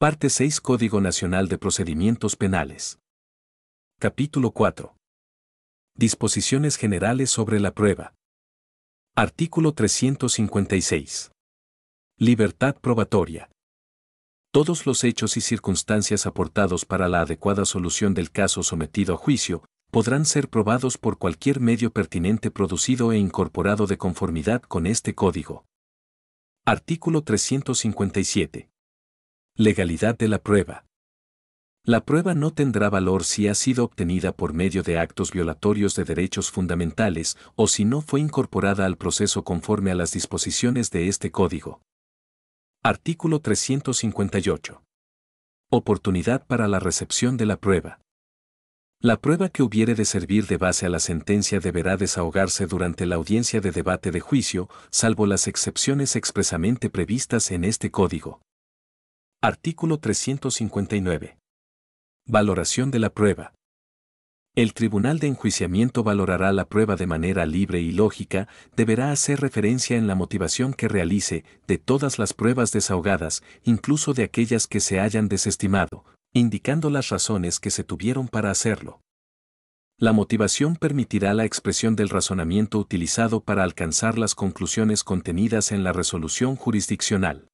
Parte 6 Código Nacional de Procedimientos Penales. Capítulo 4. Disposiciones Generales sobre la prueba. Artículo 356. Libertad probatoria. Todos los hechos y circunstancias aportados para la adecuada solución del caso sometido a juicio podrán ser probados por cualquier medio pertinente producido e incorporado de conformidad con este código. Artículo 357. Legalidad de la prueba. La prueba no tendrá valor si ha sido obtenida por medio de actos violatorios de derechos fundamentales o si no fue incorporada al proceso conforme a las disposiciones de este código. Artículo 358. Oportunidad para la recepción de la prueba. La prueba que hubiere de servir de base a la sentencia deberá desahogarse durante la audiencia de debate de juicio, salvo las excepciones expresamente previstas en este código. Artículo 359. Valoración de la prueba. El Tribunal de Enjuiciamiento valorará la prueba de manera libre y lógica, deberá hacer referencia en la motivación que realice de todas las pruebas desahogadas, incluso de aquellas que se hayan desestimado, indicando las razones que se tuvieron para hacerlo. La motivación permitirá la expresión del razonamiento utilizado para alcanzar las conclusiones contenidas en la resolución jurisdiccional.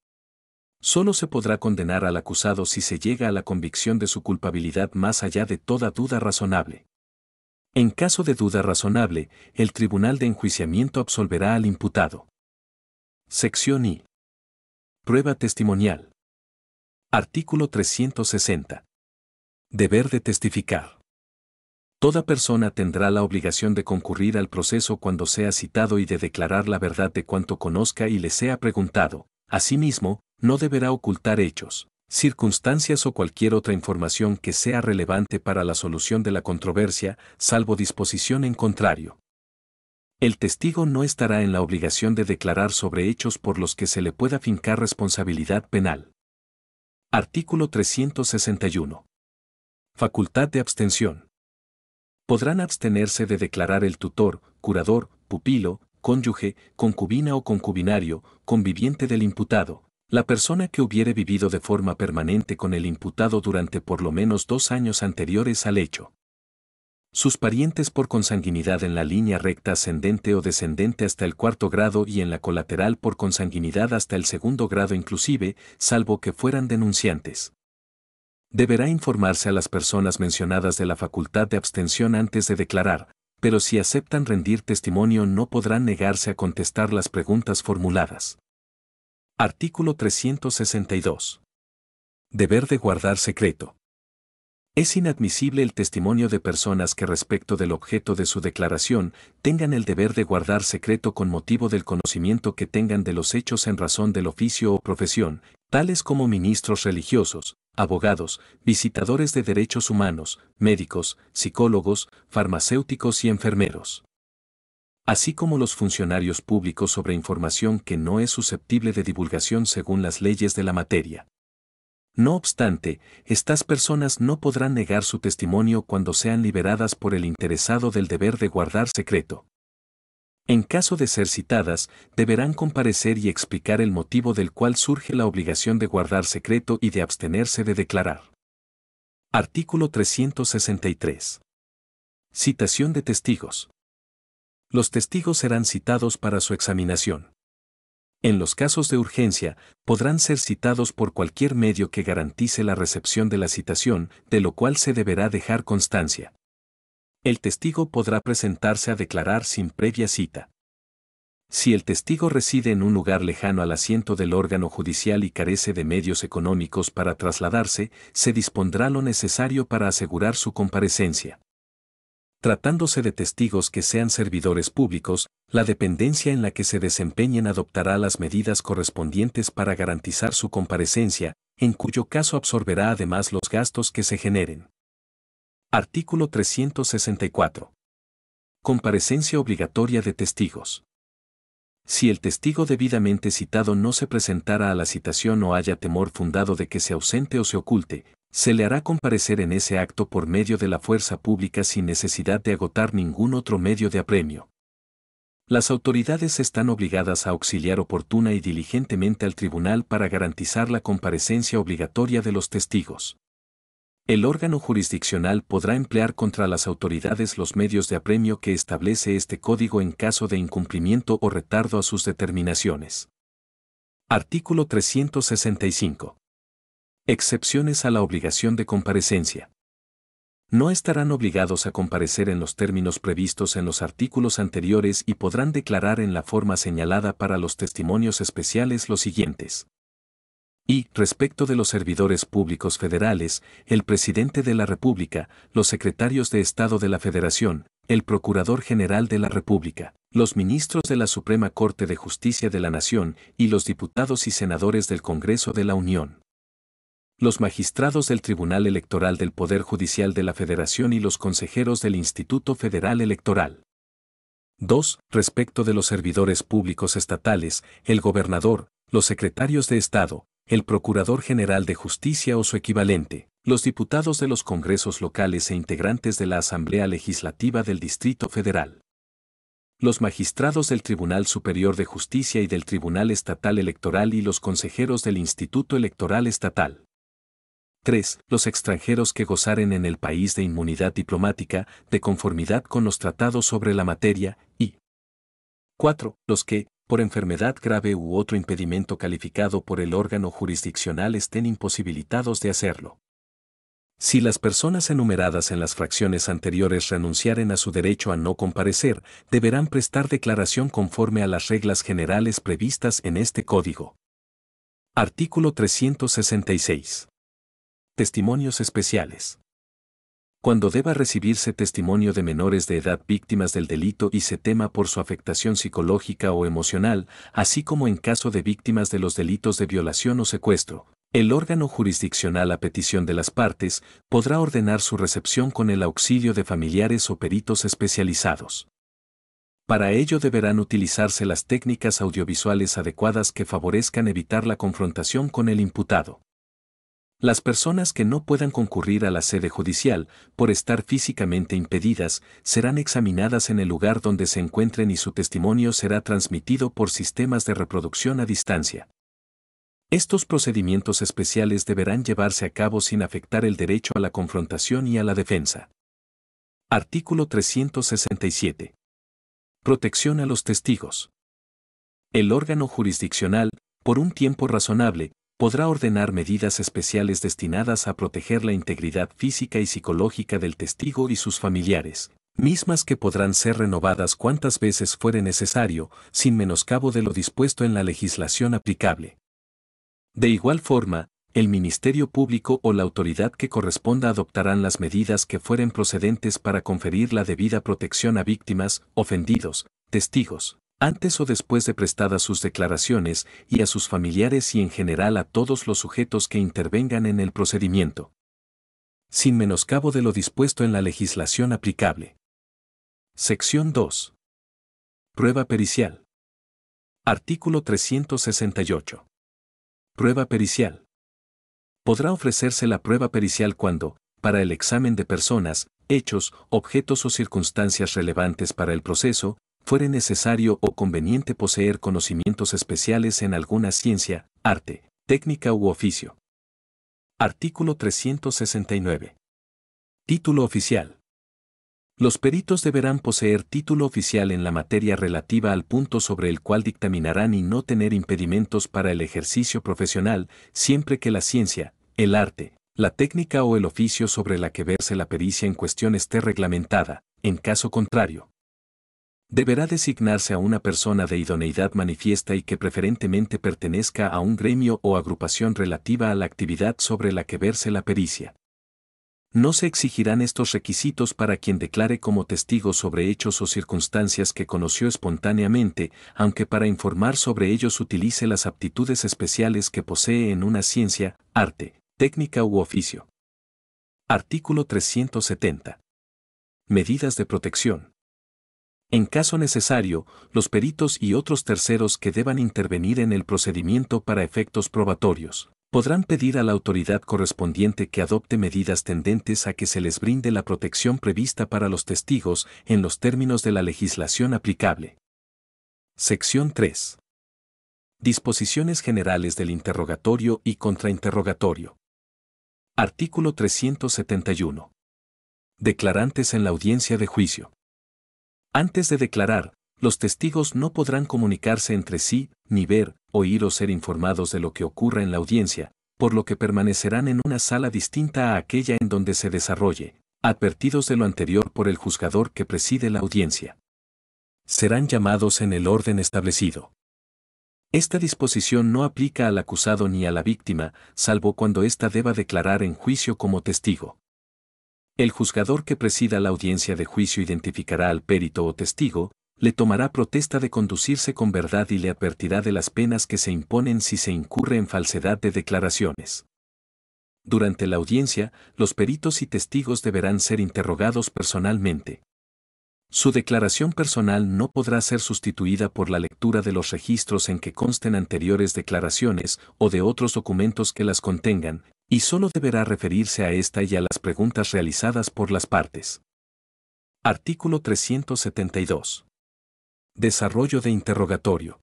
Solo se podrá condenar al acusado si se llega a la convicción de su culpabilidad más allá de toda duda razonable. En caso de duda razonable, el Tribunal de Enjuiciamiento absolverá al imputado. Sección I. Prueba testimonial. Artículo 360. Deber de testificar. Toda persona tendrá la obligación de concurrir al proceso cuando sea citado y de declarar la verdad de cuanto conozca y le sea preguntado. Asimismo, no deberá ocultar hechos, circunstancias o cualquier otra información que sea relevante para la solución de la controversia, salvo disposición en contrario. El testigo no estará en la obligación de declarar sobre hechos por los que se le pueda fincar responsabilidad penal. Artículo 361. Facultad de abstención. Podrán abstenerse de declarar el tutor, curador, pupilo, cónyuge, concubina o concubinario, conviviente del imputado, la persona que hubiere vivido de forma permanente con el imputado durante por lo menos dos años anteriores al hecho. Sus parientes por consanguinidad en la línea recta ascendente o descendente hasta el cuarto grado y en la colateral por consanguinidad hasta el segundo grado inclusive, salvo que fueran denunciantes. Deberá informarse a las personas mencionadas de la facultad de abstención antes de declarar, pero si aceptan rendir testimonio no podrán negarse a contestar las preguntas formuladas. Artículo 362. Deber de guardar secreto. Es inadmisible el testimonio de personas que respecto del objeto de su declaración tengan el deber de guardar secreto con motivo del conocimiento que tengan de los hechos en razón del oficio o profesión, tales como ministros religiosos, abogados, visitadores de derechos humanos, médicos, psicólogos, farmacéuticos y enfermeros así como los funcionarios públicos sobre información que no es susceptible de divulgación según las leyes de la materia. No obstante, estas personas no podrán negar su testimonio cuando sean liberadas por el interesado del deber de guardar secreto. En caso de ser citadas, deberán comparecer y explicar el motivo del cual surge la obligación de guardar secreto y de abstenerse de declarar. Artículo 363. Citación de testigos los testigos serán citados para su examinación. En los casos de urgencia, podrán ser citados por cualquier medio que garantice la recepción de la citación, de lo cual se deberá dejar constancia. El testigo podrá presentarse a declarar sin previa cita. Si el testigo reside en un lugar lejano al asiento del órgano judicial y carece de medios económicos para trasladarse, se dispondrá lo necesario para asegurar su comparecencia tratándose de testigos que sean servidores públicos, la dependencia en la que se desempeñen adoptará las medidas correspondientes para garantizar su comparecencia, en cuyo caso absorberá además los gastos que se generen. Artículo 364. Comparecencia obligatoria de testigos. Si el testigo debidamente citado no se presentara a la citación o haya temor fundado de que se ausente o se oculte, se le hará comparecer en ese acto por medio de la fuerza pública sin necesidad de agotar ningún otro medio de apremio. Las autoridades están obligadas a auxiliar oportuna y diligentemente al tribunal para garantizar la comparecencia obligatoria de los testigos. El órgano jurisdiccional podrá emplear contra las autoridades los medios de apremio que establece este código en caso de incumplimiento o retardo a sus determinaciones. Artículo 365. Excepciones a la obligación de comparecencia. No estarán obligados a comparecer en los términos previstos en los artículos anteriores y podrán declarar en la forma señalada para los testimonios especiales los siguientes. Y, respecto de los servidores públicos federales, el presidente de la República, los secretarios de Estado de la Federación, el Procurador General de la República, los ministros de la Suprema Corte de Justicia de la Nación y los diputados y senadores del Congreso de la Unión los magistrados del Tribunal Electoral del Poder Judicial de la Federación y los consejeros del Instituto Federal Electoral. 2. Respecto de los servidores públicos estatales, el gobernador, los secretarios de Estado, el Procurador General de Justicia o su equivalente, los diputados de los congresos locales e integrantes de la Asamblea Legislativa del Distrito Federal. Los magistrados del Tribunal Superior de Justicia y del Tribunal Estatal Electoral y los consejeros del Instituto Electoral Estatal. 3. Los extranjeros que gozaren en el país de inmunidad diplomática, de conformidad con los tratados sobre la materia, y 4. Los que, por enfermedad grave u otro impedimento calificado por el órgano jurisdiccional, estén imposibilitados de hacerlo. Si las personas enumeradas en las fracciones anteriores renunciaren a su derecho a no comparecer, deberán prestar declaración conforme a las reglas generales previstas en este Código. Artículo 366. Testimonios especiales. Cuando deba recibirse testimonio de menores de edad víctimas del delito y se tema por su afectación psicológica o emocional, así como en caso de víctimas de los delitos de violación o secuestro, el órgano jurisdiccional a petición de las partes podrá ordenar su recepción con el auxilio de familiares o peritos especializados. Para ello deberán utilizarse las técnicas audiovisuales adecuadas que favorezcan evitar la confrontación con el imputado. Las personas que no puedan concurrir a la sede judicial por estar físicamente impedidas serán examinadas en el lugar donde se encuentren y su testimonio será transmitido por sistemas de reproducción a distancia. Estos procedimientos especiales deberán llevarse a cabo sin afectar el derecho a la confrontación y a la defensa. Artículo 367. Protección a los testigos. El órgano jurisdiccional, por un tiempo razonable, podrá ordenar medidas especiales destinadas a proteger la integridad física y psicológica del testigo y sus familiares, mismas que podrán ser renovadas cuantas veces fuere necesario, sin menoscabo de lo dispuesto en la legislación aplicable. De igual forma, el Ministerio Público o la autoridad que corresponda adoptarán las medidas que fueren procedentes para conferir la debida protección a víctimas, ofendidos, testigos, antes o después de prestadas sus declaraciones, y a sus familiares y en general a todos los sujetos que intervengan en el procedimiento. Sin menoscabo de lo dispuesto en la legislación aplicable. Sección 2. Prueba pericial. Artículo 368. Prueba pericial. Podrá ofrecerse la prueba pericial cuando, para el examen de personas, hechos, objetos o circunstancias relevantes para el proceso, fuere necesario o conveniente poseer conocimientos especiales en alguna ciencia, arte, técnica u oficio. Artículo 369. Título oficial. Los peritos deberán poseer título oficial en la materia relativa al punto sobre el cual dictaminarán y no tener impedimentos para el ejercicio profesional, siempre que la ciencia, el arte, la técnica o el oficio sobre la que verse la pericia en cuestión esté reglamentada, en caso contrario, Deberá designarse a una persona de idoneidad manifiesta y que preferentemente pertenezca a un gremio o agrupación relativa a la actividad sobre la que verse la pericia. No se exigirán estos requisitos para quien declare como testigo sobre hechos o circunstancias que conoció espontáneamente, aunque para informar sobre ellos utilice las aptitudes especiales que posee en una ciencia, arte, técnica u oficio. Artículo 370. Medidas de protección. En caso necesario, los peritos y otros terceros que deban intervenir en el procedimiento para efectos probatorios podrán pedir a la autoridad correspondiente que adopte medidas tendentes a que se les brinde la protección prevista para los testigos en los términos de la legislación aplicable. Sección 3. Disposiciones generales del interrogatorio y contrainterrogatorio. Artículo 371. Declarantes en la audiencia de juicio. Antes de declarar, los testigos no podrán comunicarse entre sí, ni ver, oír o ser informados de lo que ocurra en la audiencia, por lo que permanecerán en una sala distinta a aquella en donde se desarrolle, advertidos de lo anterior por el juzgador que preside la audiencia. Serán llamados en el orden establecido. Esta disposición no aplica al acusado ni a la víctima, salvo cuando ésta deba declarar en juicio como testigo. El juzgador que presida la audiencia de juicio identificará al perito o testigo, le tomará protesta de conducirse con verdad y le advertirá de las penas que se imponen si se incurre en falsedad de declaraciones. Durante la audiencia, los peritos y testigos deberán ser interrogados personalmente. Su declaración personal no podrá ser sustituida por la lectura de los registros en que consten anteriores declaraciones o de otros documentos que las contengan, y solo deberá referirse a esta y a las preguntas realizadas por las partes. Artículo 372. Desarrollo de interrogatorio.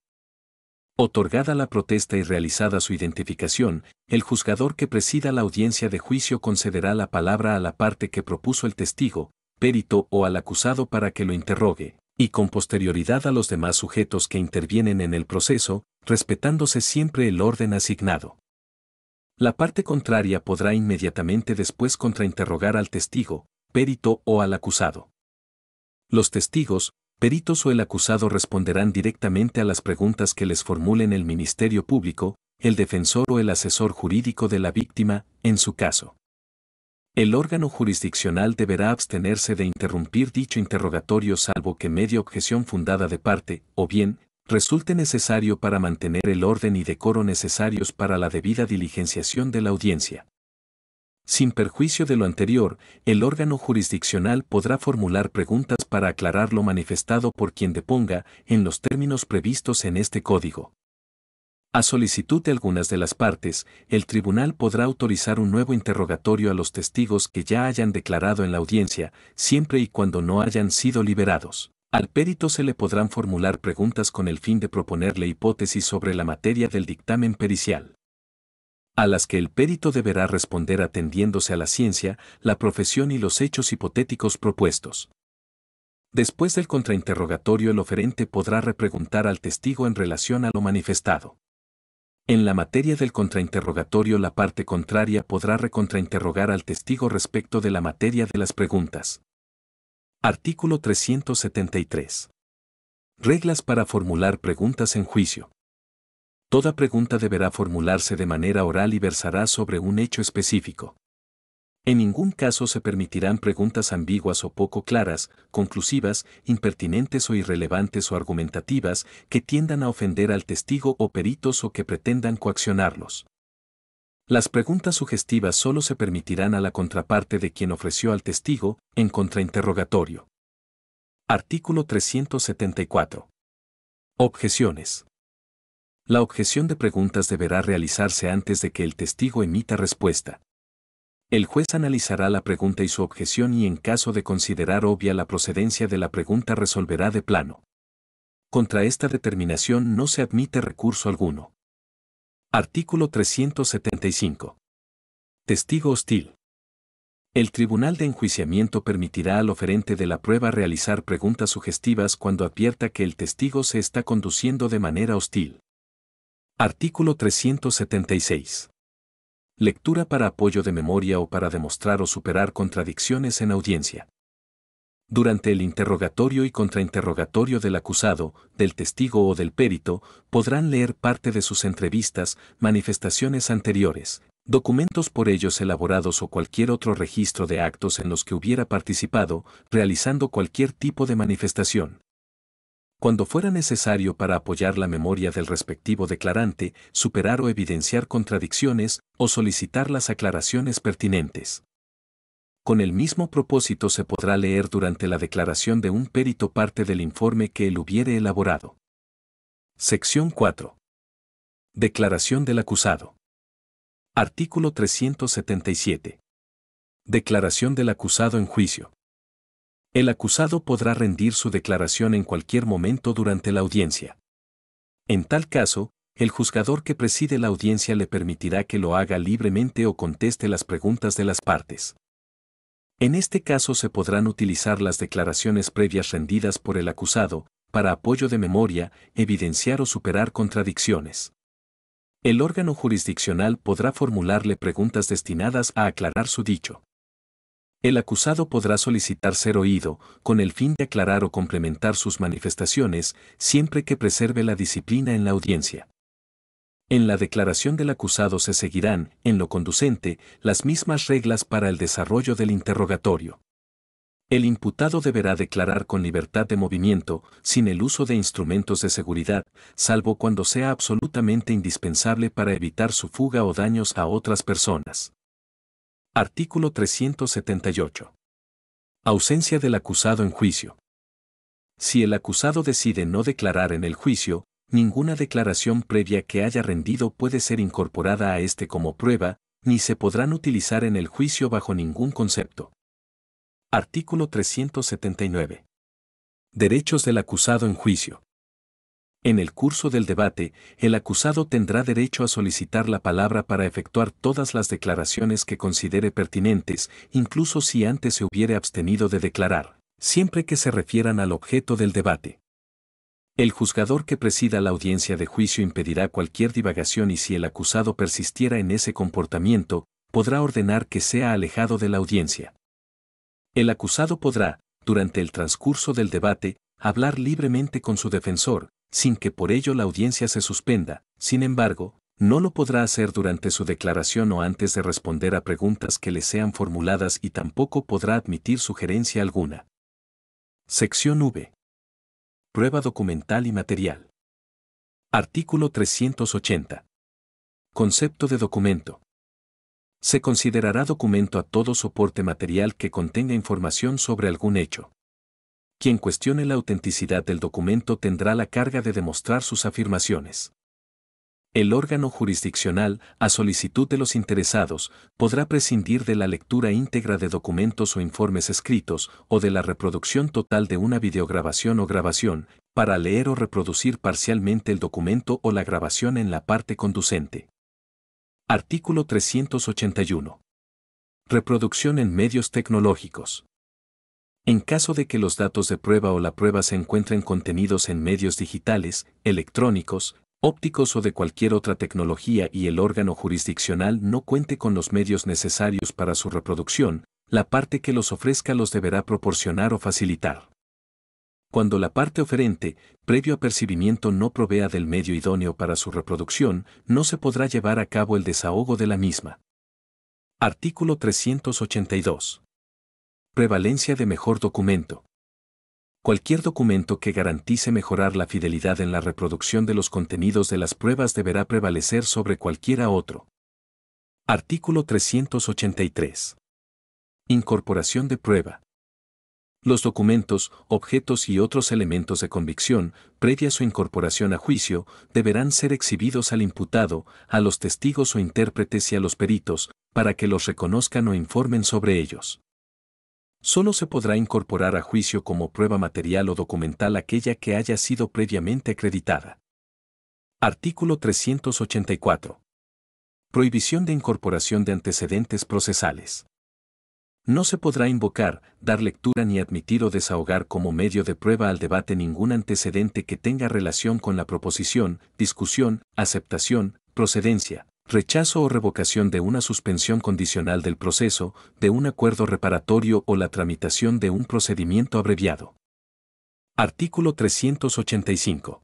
Otorgada la protesta y realizada su identificación, el juzgador que presida la audiencia de juicio concederá la palabra a la parte que propuso el testigo, perito o al acusado para que lo interrogue, y con posterioridad a los demás sujetos que intervienen en el proceso, respetándose siempre el orden asignado. La parte contraria podrá inmediatamente después contrainterrogar al testigo, perito o al acusado. Los testigos, peritos o el acusado responderán directamente a las preguntas que les formulen el Ministerio Público, el defensor o el asesor jurídico de la víctima, en su caso. El órgano jurisdiccional deberá abstenerse de interrumpir dicho interrogatorio salvo que media objeción fundada de parte, o bien, resulte necesario para mantener el orden y decoro necesarios para la debida diligenciación de la audiencia. Sin perjuicio de lo anterior, el órgano jurisdiccional podrá formular preguntas para aclarar lo manifestado por quien deponga en los términos previstos en este código. A solicitud de algunas de las partes, el tribunal podrá autorizar un nuevo interrogatorio a los testigos que ya hayan declarado en la audiencia, siempre y cuando no hayan sido liberados. Al perito se le podrán formular preguntas con el fin de proponerle hipótesis sobre la materia del dictamen pericial a las que el perito deberá responder atendiéndose a la ciencia, la profesión y los hechos hipotéticos propuestos. Después del contrainterrogatorio el oferente podrá repreguntar al testigo en relación a lo manifestado. En la materia del contrainterrogatorio la parte contraria podrá recontrainterrogar al testigo respecto de la materia de las preguntas. Artículo 373. Reglas para formular preguntas en juicio. Toda pregunta deberá formularse de manera oral y versará sobre un hecho específico. En ningún caso se permitirán preguntas ambiguas o poco claras, conclusivas, impertinentes o irrelevantes o argumentativas que tiendan a ofender al testigo o peritos o que pretendan coaccionarlos. Las preguntas sugestivas solo se permitirán a la contraparte de quien ofreció al testigo en contrainterrogatorio. Artículo 374. Objeciones. La objeción de preguntas deberá realizarse antes de que el testigo emita respuesta. El juez analizará la pregunta y su objeción y en caso de considerar obvia la procedencia de la pregunta resolverá de plano. Contra esta determinación no se admite recurso alguno. Artículo 375. Testigo hostil. El Tribunal de Enjuiciamiento permitirá al oferente de la prueba realizar preguntas sugestivas cuando advierta que el testigo se está conduciendo de manera hostil. Artículo 376. Lectura para apoyo de memoria o para demostrar o superar contradicciones en audiencia durante el interrogatorio y contrainterrogatorio del acusado, del testigo o del perito, podrán leer parte de sus entrevistas, manifestaciones anteriores, documentos por ellos elaborados o cualquier otro registro de actos en los que hubiera participado, realizando cualquier tipo de manifestación. Cuando fuera necesario para apoyar la memoria del respectivo declarante, superar o evidenciar contradicciones o solicitar las aclaraciones pertinentes. Con el mismo propósito se podrá leer durante la declaración de un perito parte del informe que él hubiere elaborado. Sección 4. Declaración del acusado. Artículo 377. Declaración del acusado en juicio. El acusado podrá rendir su declaración en cualquier momento durante la audiencia. En tal caso, el juzgador que preside la audiencia le permitirá que lo haga libremente o conteste las preguntas de las partes. En este caso se podrán utilizar las declaraciones previas rendidas por el acusado, para apoyo de memoria, evidenciar o superar contradicciones. El órgano jurisdiccional podrá formularle preguntas destinadas a aclarar su dicho. El acusado podrá solicitar ser oído, con el fin de aclarar o complementar sus manifestaciones, siempre que preserve la disciplina en la audiencia. En la declaración del acusado se seguirán, en lo conducente, las mismas reglas para el desarrollo del interrogatorio. El imputado deberá declarar con libertad de movimiento, sin el uso de instrumentos de seguridad, salvo cuando sea absolutamente indispensable para evitar su fuga o daños a otras personas. Artículo 378. Ausencia del acusado en juicio. Si el acusado decide no declarar en el juicio, ninguna declaración previa que haya rendido puede ser incorporada a este como prueba, ni se podrán utilizar en el juicio bajo ningún concepto. Artículo 379. Derechos del acusado en juicio. En el curso del debate, el acusado tendrá derecho a solicitar la palabra para efectuar todas las declaraciones que considere pertinentes, incluso si antes se hubiere abstenido de declarar, siempre que se refieran al objeto del debate. El juzgador que presida la audiencia de juicio impedirá cualquier divagación y si el acusado persistiera en ese comportamiento, podrá ordenar que sea alejado de la audiencia. El acusado podrá, durante el transcurso del debate, hablar libremente con su defensor, sin que por ello la audiencia se suspenda, sin embargo, no lo podrá hacer durante su declaración o antes de responder a preguntas que le sean formuladas y tampoco podrá admitir sugerencia alguna. Sección V. Prueba documental y material. Artículo 380. Concepto de documento. Se considerará documento a todo soporte material que contenga información sobre algún hecho. Quien cuestione la autenticidad del documento tendrá la carga de demostrar sus afirmaciones. El órgano jurisdiccional, a solicitud de los interesados, podrá prescindir de la lectura íntegra de documentos o informes escritos o de la reproducción total de una videograbación o grabación, para leer o reproducir parcialmente el documento o la grabación en la parte conducente. Artículo 381. Reproducción en medios tecnológicos. En caso de que los datos de prueba o la prueba se encuentren contenidos en medios digitales, electrónicos, ópticos o de cualquier otra tecnología y el órgano jurisdiccional no cuente con los medios necesarios para su reproducción, la parte que los ofrezca los deberá proporcionar o facilitar. Cuando la parte oferente, previo apercibimiento no provea del medio idóneo para su reproducción, no se podrá llevar a cabo el desahogo de la misma. Artículo 382. Prevalencia de mejor documento. Cualquier documento que garantice mejorar la fidelidad en la reproducción de los contenidos de las pruebas deberá prevalecer sobre cualquiera otro. Artículo 383. Incorporación de prueba. Los documentos, objetos y otros elementos de convicción, previa su incorporación a juicio, deberán ser exhibidos al imputado, a los testigos o intérpretes y a los peritos, para que los reconozcan o informen sobre ellos. Solo se podrá incorporar a juicio como prueba material o documental aquella que haya sido previamente acreditada. Artículo 384. Prohibición de incorporación de antecedentes procesales. No se podrá invocar, dar lectura ni admitir o desahogar como medio de prueba al debate ningún antecedente que tenga relación con la proposición, discusión, aceptación, procedencia, rechazo o revocación de una suspensión condicional del proceso, de un acuerdo reparatorio o la tramitación de un procedimiento abreviado. Artículo 385.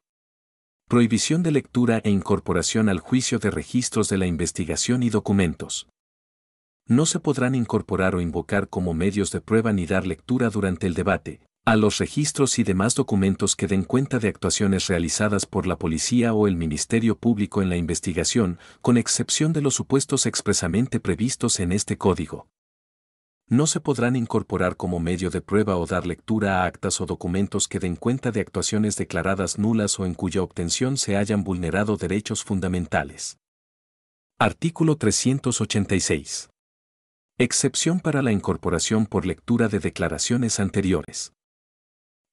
Prohibición de lectura e incorporación al juicio de registros de la investigación y documentos. No se podrán incorporar o invocar como medios de prueba ni dar lectura durante el debate, a los registros y demás documentos que den cuenta de actuaciones realizadas por la policía o el Ministerio Público en la investigación, con excepción de los supuestos expresamente previstos en este código. No se podrán incorporar como medio de prueba o dar lectura a actas o documentos que den cuenta de actuaciones declaradas nulas o en cuya obtención se hayan vulnerado derechos fundamentales. Artículo 386. Excepción para la incorporación por lectura de declaraciones anteriores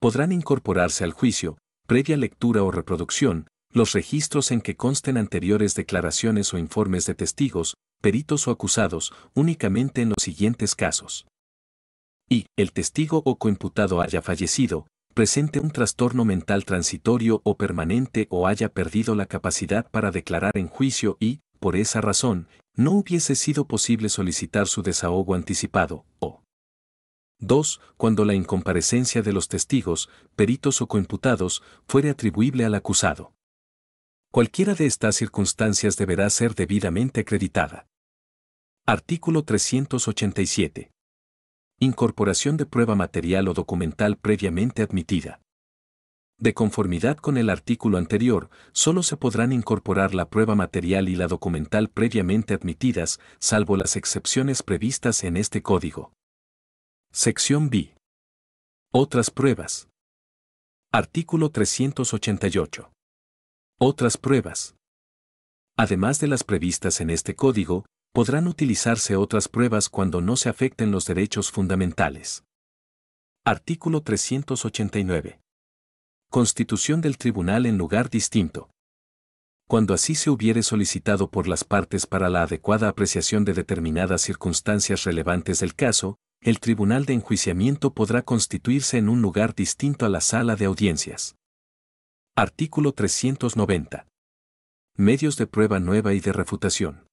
podrán incorporarse al juicio, previa lectura o reproducción, los registros en que consten anteriores declaraciones o informes de testigos, peritos o acusados, únicamente en los siguientes casos. Y, el testigo o coimputado haya fallecido, presente un trastorno mental transitorio o permanente o haya perdido la capacidad para declarar en juicio y, por esa razón, no hubiese sido posible solicitar su desahogo anticipado, o 2. Cuando la incomparecencia de los testigos, peritos o coimputados fuere atribuible al acusado. Cualquiera de estas circunstancias deberá ser debidamente acreditada. Artículo 387. Incorporación de prueba material o documental previamente admitida. De conformidad con el artículo anterior, solo se podrán incorporar la prueba material y la documental previamente admitidas, salvo las excepciones previstas en este código. Sección B. Otras pruebas. Artículo 388. Otras pruebas. Además de las previstas en este código, podrán utilizarse otras pruebas cuando no se afecten los derechos fundamentales. Artículo 389. Constitución del tribunal en lugar distinto. Cuando así se hubiere solicitado por las partes para la adecuada apreciación de determinadas circunstancias relevantes del caso, el tribunal de enjuiciamiento podrá constituirse en un lugar distinto a la sala de audiencias. Artículo 390. Medios de prueba nueva y de refutación.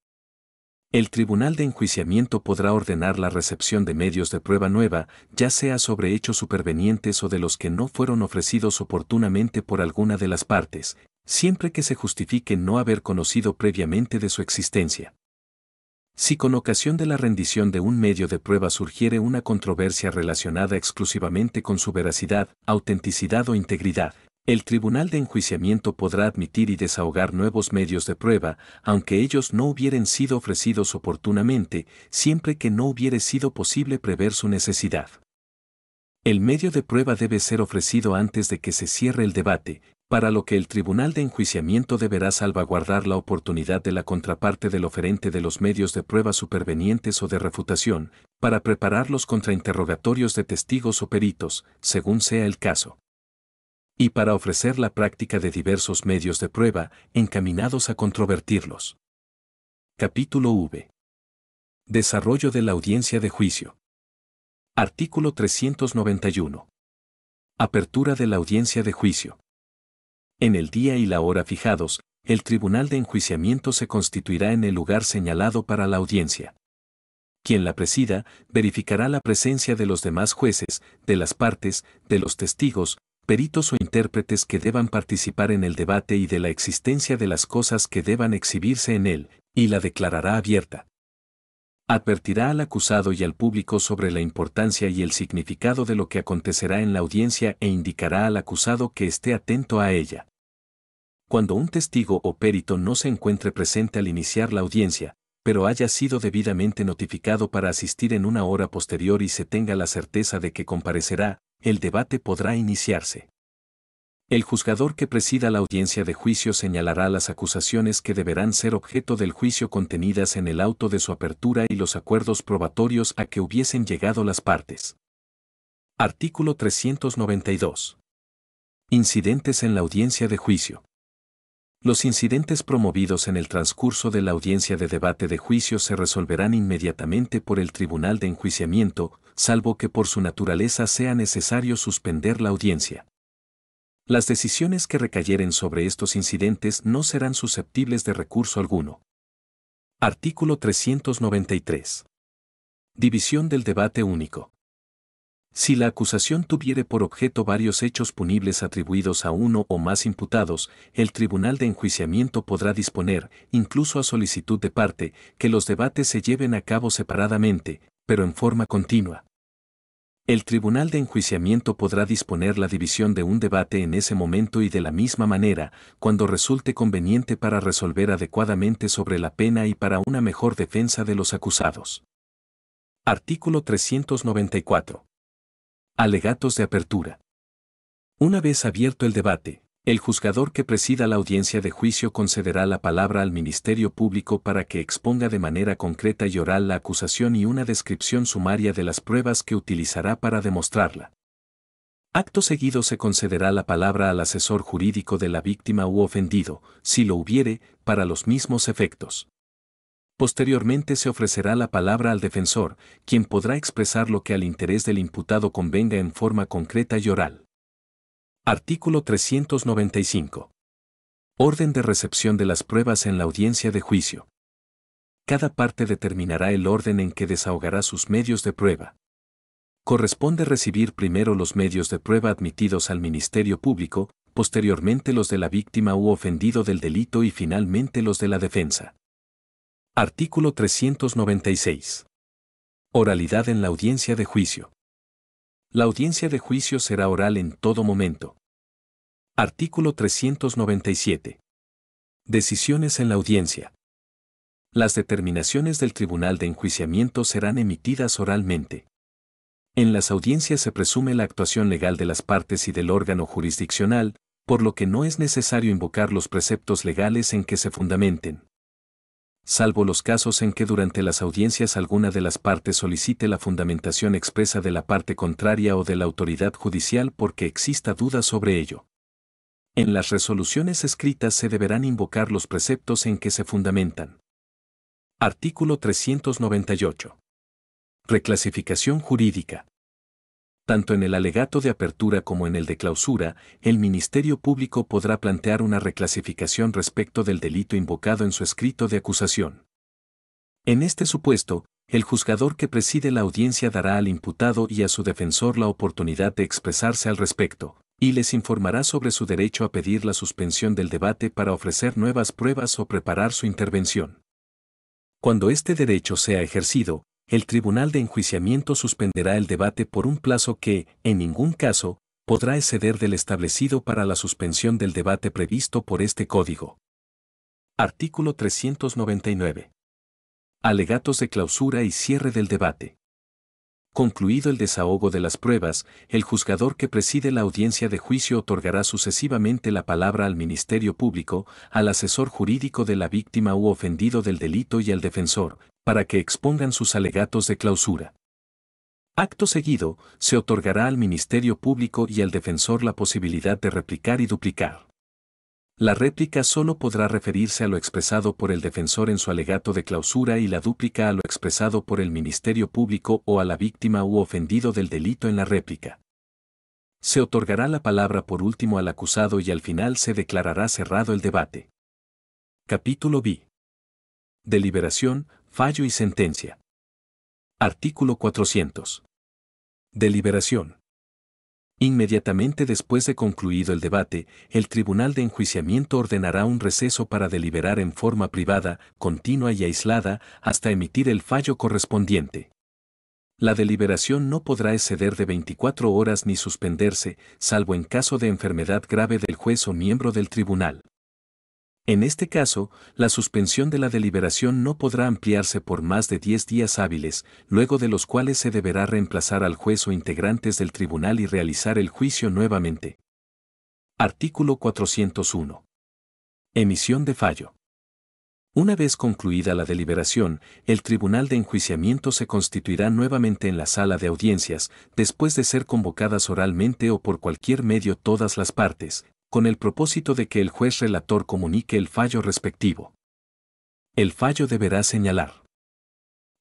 El Tribunal de Enjuiciamiento podrá ordenar la recepción de medios de prueba nueva, ya sea sobre hechos supervenientes o de los que no fueron ofrecidos oportunamente por alguna de las partes, siempre que se justifique no haber conocido previamente de su existencia. Si con ocasión de la rendición de un medio de prueba surgiere una controversia relacionada exclusivamente con su veracidad, autenticidad o integridad, el Tribunal de Enjuiciamiento podrá admitir y desahogar nuevos medios de prueba, aunque ellos no hubieran sido ofrecidos oportunamente, siempre que no hubiere sido posible prever su necesidad. El medio de prueba debe ser ofrecido antes de que se cierre el debate, para lo que el Tribunal de Enjuiciamiento deberá salvaguardar la oportunidad de la contraparte del oferente de los medios de prueba supervenientes o de refutación, para preparar los contrainterrogatorios de testigos o peritos, según sea el caso. Y para ofrecer la práctica de diversos medios de prueba encaminados a controvertirlos. Capítulo V. Desarrollo de la audiencia de juicio. Artículo 391. Apertura de la audiencia de juicio. En el día y la hora fijados, el tribunal de enjuiciamiento se constituirá en el lugar señalado para la audiencia. Quien la presida verificará la presencia de los demás jueces, de las partes, de los testigos, peritos o intérpretes que deban participar en el debate y de la existencia de las cosas que deban exhibirse en él, y la declarará abierta. Advertirá al acusado y al público sobre la importancia y el significado de lo que acontecerá en la audiencia e indicará al acusado que esté atento a ella cuando un testigo o perito no se encuentre presente al iniciar la audiencia, pero haya sido debidamente notificado para asistir en una hora posterior y se tenga la certeza de que comparecerá, el debate podrá iniciarse. El juzgador que presida la audiencia de juicio señalará las acusaciones que deberán ser objeto del juicio contenidas en el auto de su apertura y los acuerdos probatorios a que hubiesen llegado las partes. Artículo 392. Incidentes en la audiencia de juicio los incidentes promovidos en el transcurso de la audiencia de debate de juicio se resolverán inmediatamente por el Tribunal de Enjuiciamiento, salvo que por su naturaleza sea necesario suspender la audiencia. Las decisiones que recayeren sobre estos incidentes no serán susceptibles de recurso alguno. Artículo 393. División del debate único. Si la acusación tuviere por objeto varios hechos punibles atribuidos a uno o más imputados, el Tribunal de Enjuiciamiento podrá disponer, incluso a solicitud de parte, que los debates se lleven a cabo separadamente, pero en forma continua. El Tribunal de Enjuiciamiento podrá disponer la división de un debate en ese momento y de la misma manera, cuando resulte conveniente para resolver adecuadamente sobre la pena y para una mejor defensa de los acusados. Artículo 394. Alegatos de apertura. Una vez abierto el debate, el juzgador que presida la audiencia de juicio concederá la palabra al Ministerio Público para que exponga de manera concreta y oral la acusación y una descripción sumaria de las pruebas que utilizará para demostrarla. Acto seguido se concederá la palabra al asesor jurídico de la víctima u ofendido, si lo hubiere, para los mismos efectos. Posteriormente se ofrecerá la palabra al defensor, quien podrá expresar lo que al interés del imputado convenga en forma concreta y oral. Artículo 395. Orden de recepción de las pruebas en la audiencia de juicio. Cada parte determinará el orden en que desahogará sus medios de prueba. Corresponde recibir primero los medios de prueba admitidos al Ministerio Público, posteriormente los de la víctima u ofendido del delito y finalmente los de la defensa. Artículo 396. Oralidad en la audiencia de juicio. La audiencia de juicio será oral en todo momento. Artículo 397. Decisiones en la audiencia. Las determinaciones del Tribunal de Enjuiciamiento serán emitidas oralmente. En las audiencias se presume la actuación legal de las partes y del órgano jurisdiccional, por lo que no es necesario invocar los preceptos legales en que se fundamenten salvo los casos en que durante las audiencias alguna de las partes solicite la fundamentación expresa de la parte contraria o de la autoridad judicial porque exista duda sobre ello. En las resoluciones escritas se deberán invocar los preceptos en que se fundamentan. Artículo 398. Reclasificación jurídica. Tanto en el alegato de apertura como en el de clausura, el Ministerio Público podrá plantear una reclasificación respecto del delito invocado en su escrito de acusación. En este supuesto, el juzgador que preside la audiencia dará al imputado y a su defensor la oportunidad de expresarse al respecto, y les informará sobre su derecho a pedir la suspensión del debate para ofrecer nuevas pruebas o preparar su intervención. Cuando este derecho sea ejercido, el Tribunal de Enjuiciamiento suspenderá el debate por un plazo que, en ningún caso, podrá exceder del establecido para la suspensión del debate previsto por este Código. Artículo 399. Alegatos de clausura y cierre del debate. Concluido el desahogo de las pruebas, el juzgador que preside la audiencia de juicio otorgará sucesivamente la palabra al Ministerio Público, al asesor jurídico de la víctima u ofendido del delito y al defensor, para que expongan sus alegatos de clausura. Acto seguido, se otorgará al Ministerio Público y al defensor la posibilidad de replicar y duplicar. La réplica solo podrá referirse a lo expresado por el defensor en su alegato de clausura y la dúplica a lo expresado por el Ministerio Público o a la víctima u ofendido del delito en la réplica. Se otorgará la palabra por último al acusado y al final se declarará cerrado el debate. Capítulo B. Deliberación, Fallo y sentencia. Artículo 400. Deliberación. Inmediatamente después de concluido el debate, el Tribunal de Enjuiciamiento ordenará un receso para deliberar en forma privada, continua y aislada, hasta emitir el fallo correspondiente. La deliberación no podrá exceder de 24 horas ni suspenderse, salvo en caso de enfermedad grave del juez o miembro del tribunal. En este caso, la suspensión de la deliberación no podrá ampliarse por más de 10 días hábiles, luego de los cuales se deberá reemplazar al juez o integrantes del tribunal y realizar el juicio nuevamente. Artículo 401. Emisión de fallo. Una vez concluida la deliberación, el Tribunal de Enjuiciamiento se constituirá nuevamente en la sala de audiencias, después de ser convocadas oralmente o por cualquier medio todas las partes, con el propósito de que el juez relator comunique el fallo respectivo. El fallo deberá señalar.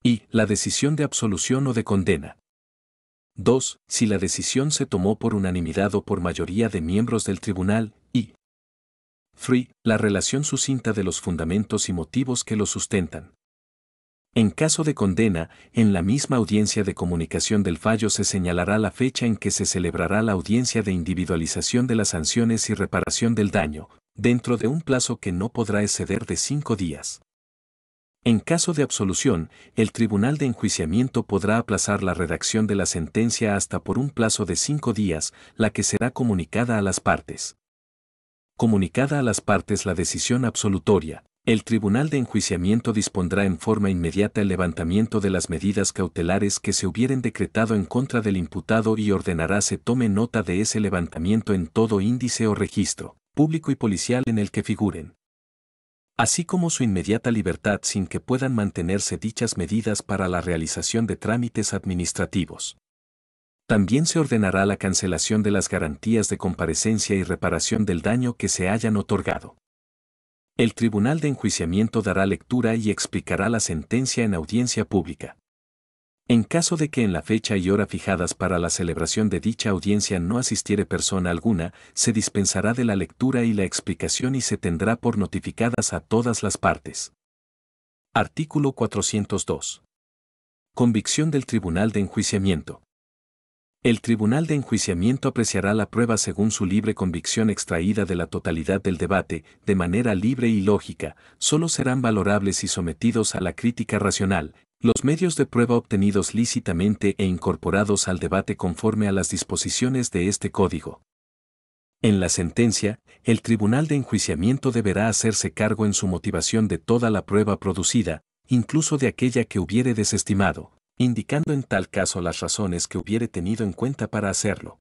Y. La decisión de absolución o de condena. 2. Si la decisión se tomó por unanimidad o por mayoría de miembros del tribunal. Y. 3. La relación sucinta de los fundamentos y motivos que lo sustentan. En caso de condena, en la misma audiencia de comunicación del fallo se señalará la fecha en que se celebrará la audiencia de individualización de las sanciones y reparación del daño, dentro de un plazo que no podrá exceder de cinco días. En caso de absolución, el Tribunal de Enjuiciamiento podrá aplazar la redacción de la sentencia hasta por un plazo de cinco días, la que será comunicada a las partes. Comunicada a las partes la decisión absolutoria, el Tribunal de Enjuiciamiento dispondrá en forma inmediata el levantamiento de las medidas cautelares que se hubieren decretado en contra del imputado y ordenará se tome nota de ese levantamiento en todo índice o registro, público y policial en el que figuren. Así como su inmediata libertad sin que puedan mantenerse dichas medidas para la realización de trámites administrativos. También se ordenará la cancelación de las garantías de comparecencia y reparación del daño que se hayan otorgado. El Tribunal de Enjuiciamiento dará lectura y explicará la sentencia en audiencia pública. En caso de que en la fecha y hora fijadas para la celebración de dicha audiencia no asistiere persona alguna, se dispensará de la lectura y la explicación y se tendrá por notificadas a todas las partes. Artículo 402. Convicción del Tribunal de Enjuiciamiento. El Tribunal de Enjuiciamiento apreciará la prueba según su libre convicción extraída de la totalidad del debate, de manera libre y lógica, solo serán valorables y sometidos a la crítica racional, los medios de prueba obtenidos lícitamente e incorporados al debate conforme a las disposiciones de este código. En la sentencia, el Tribunal de Enjuiciamiento deberá hacerse cargo en su motivación de toda la prueba producida, incluso de aquella que hubiere desestimado, indicando en tal caso las razones que hubiere tenido en cuenta para hacerlo.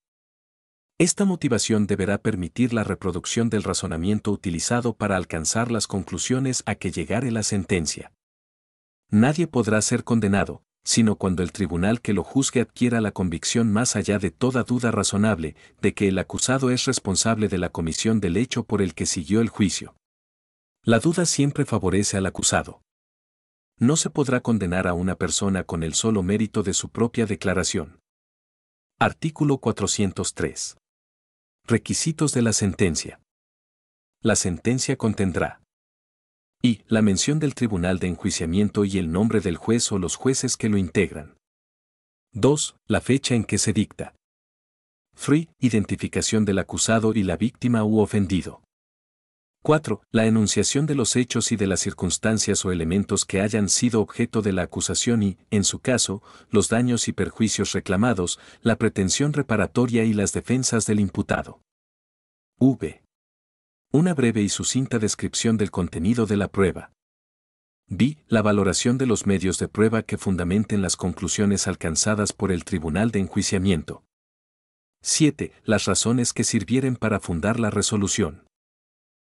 Esta motivación deberá permitir la reproducción del razonamiento utilizado para alcanzar las conclusiones a que llegare la sentencia. Nadie podrá ser condenado, sino cuando el tribunal que lo juzgue adquiera la convicción más allá de toda duda razonable de que el acusado es responsable de la comisión del hecho por el que siguió el juicio. La duda siempre favorece al acusado no se podrá condenar a una persona con el solo mérito de su propia declaración. Artículo 403. Requisitos de la sentencia. La sentencia contendrá y la mención del tribunal de enjuiciamiento y el nombre del juez o los jueces que lo integran. 2. La fecha en que se dicta. 3. Identificación del acusado y la víctima u ofendido. 4. La enunciación de los hechos y de las circunstancias o elementos que hayan sido objeto de la acusación y, en su caso, los daños y perjuicios reclamados, la pretensión reparatoria y las defensas del imputado. V. Una breve y sucinta descripción del contenido de la prueba. B. La valoración de los medios de prueba que fundamenten las conclusiones alcanzadas por el Tribunal de Enjuiciamiento. 7. Las razones que sirvieren para fundar la resolución.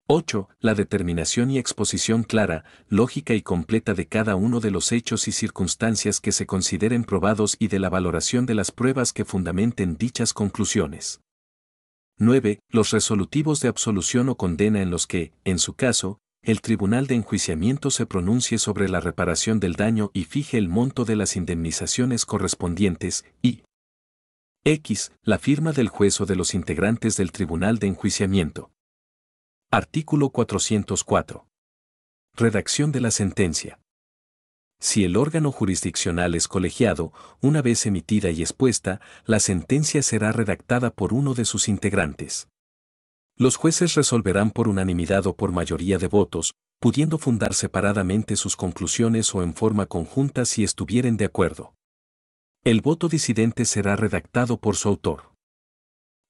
8. La determinación y exposición clara, lógica y completa de cada uno de los hechos y circunstancias que se consideren probados y de la valoración de las pruebas que fundamenten dichas conclusiones. 9. Los resolutivos de absolución o condena en los que, en su caso, el Tribunal de Enjuiciamiento se pronuncie sobre la reparación del daño y fije el monto de las indemnizaciones correspondientes, y X. La firma del juez o de los integrantes del Tribunal de Enjuiciamiento. Artículo 404. Redacción de la sentencia. Si el órgano jurisdiccional es colegiado, una vez emitida y expuesta, la sentencia será redactada por uno de sus integrantes. Los jueces resolverán por unanimidad o por mayoría de votos, pudiendo fundar separadamente sus conclusiones o en forma conjunta si estuvieren de acuerdo. El voto disidente será redactado por su autor.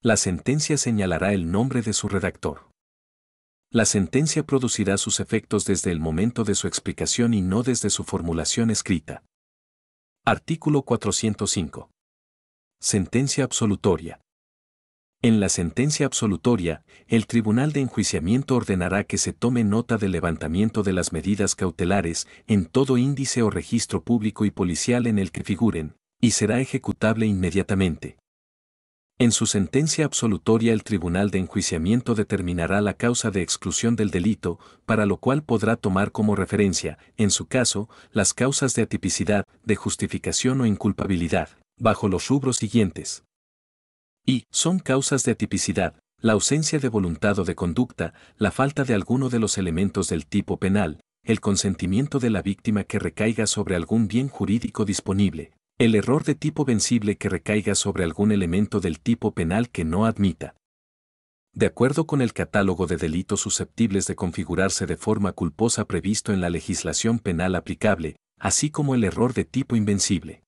La sentencia señalará el nombre de su redactor la sentencia producirá sus efectos desde el momento de su explicación y no desde su formulación escrita. Artículo 405. Sentencia absolutoria. En la sentencia absolutoria, el Tribunal de Enjuiciamiento ordenará que se tome nota del levantamiento de las medidas cautelares en todo índice o registro público y policial en el que figuren, y será ejecutable inmediatamente. En su sentencia absolutoria el Tribunal de Enjuiciamiento determinará la causa de exclusión del delito, para lo cual podrá tomar como referencia, en su caso, las causas de atipicidad, de justificación o inculpabilidad, bajo los rubros siguientes. Y son causas de atipicidad, la ausencia de voluntad o de conducta, la falta de alguno de los elementos del tipo penal, el consentimiento de la víctima que recaiga sobre algún bien jurídico disponible, el error de tipo vencible que recaiga sobre algún elemento del tipo penal que no admita. De acuerdo con el catálogo de delitos susceptibles de configurarse de forma culposa previsto en la legislación penal aplicable, así como el error de tipo invencible.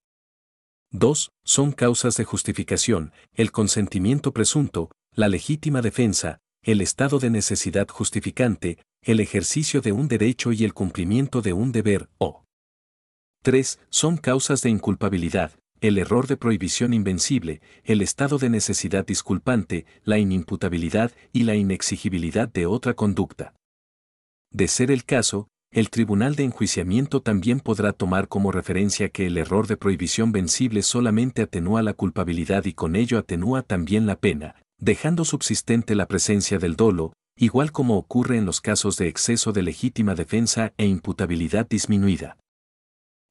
2. Son causas de justificación, el consentimiento presunto, la legítima defensa, el estado de necesidad justificante, el ejercicio de un derecho y el cumplimiento de un deber, o 3. Son causas de inculpabilidad, el error de prohibición invencible, el estado de necesidad disculpante, la inimputabilidad y la inexigibilidad de otra conducta. De ser el caso, el Tribunal de Enjuiciamiento también podrá tomar como referencia que el error de prohibición vencible solamente atenúa la culpabilidad y con ello atenúa también la pena, dejando subsistente la presencia del dolo, igual como ocurre en los casos de exceso de legítima defensa e imputabilidad disminuida.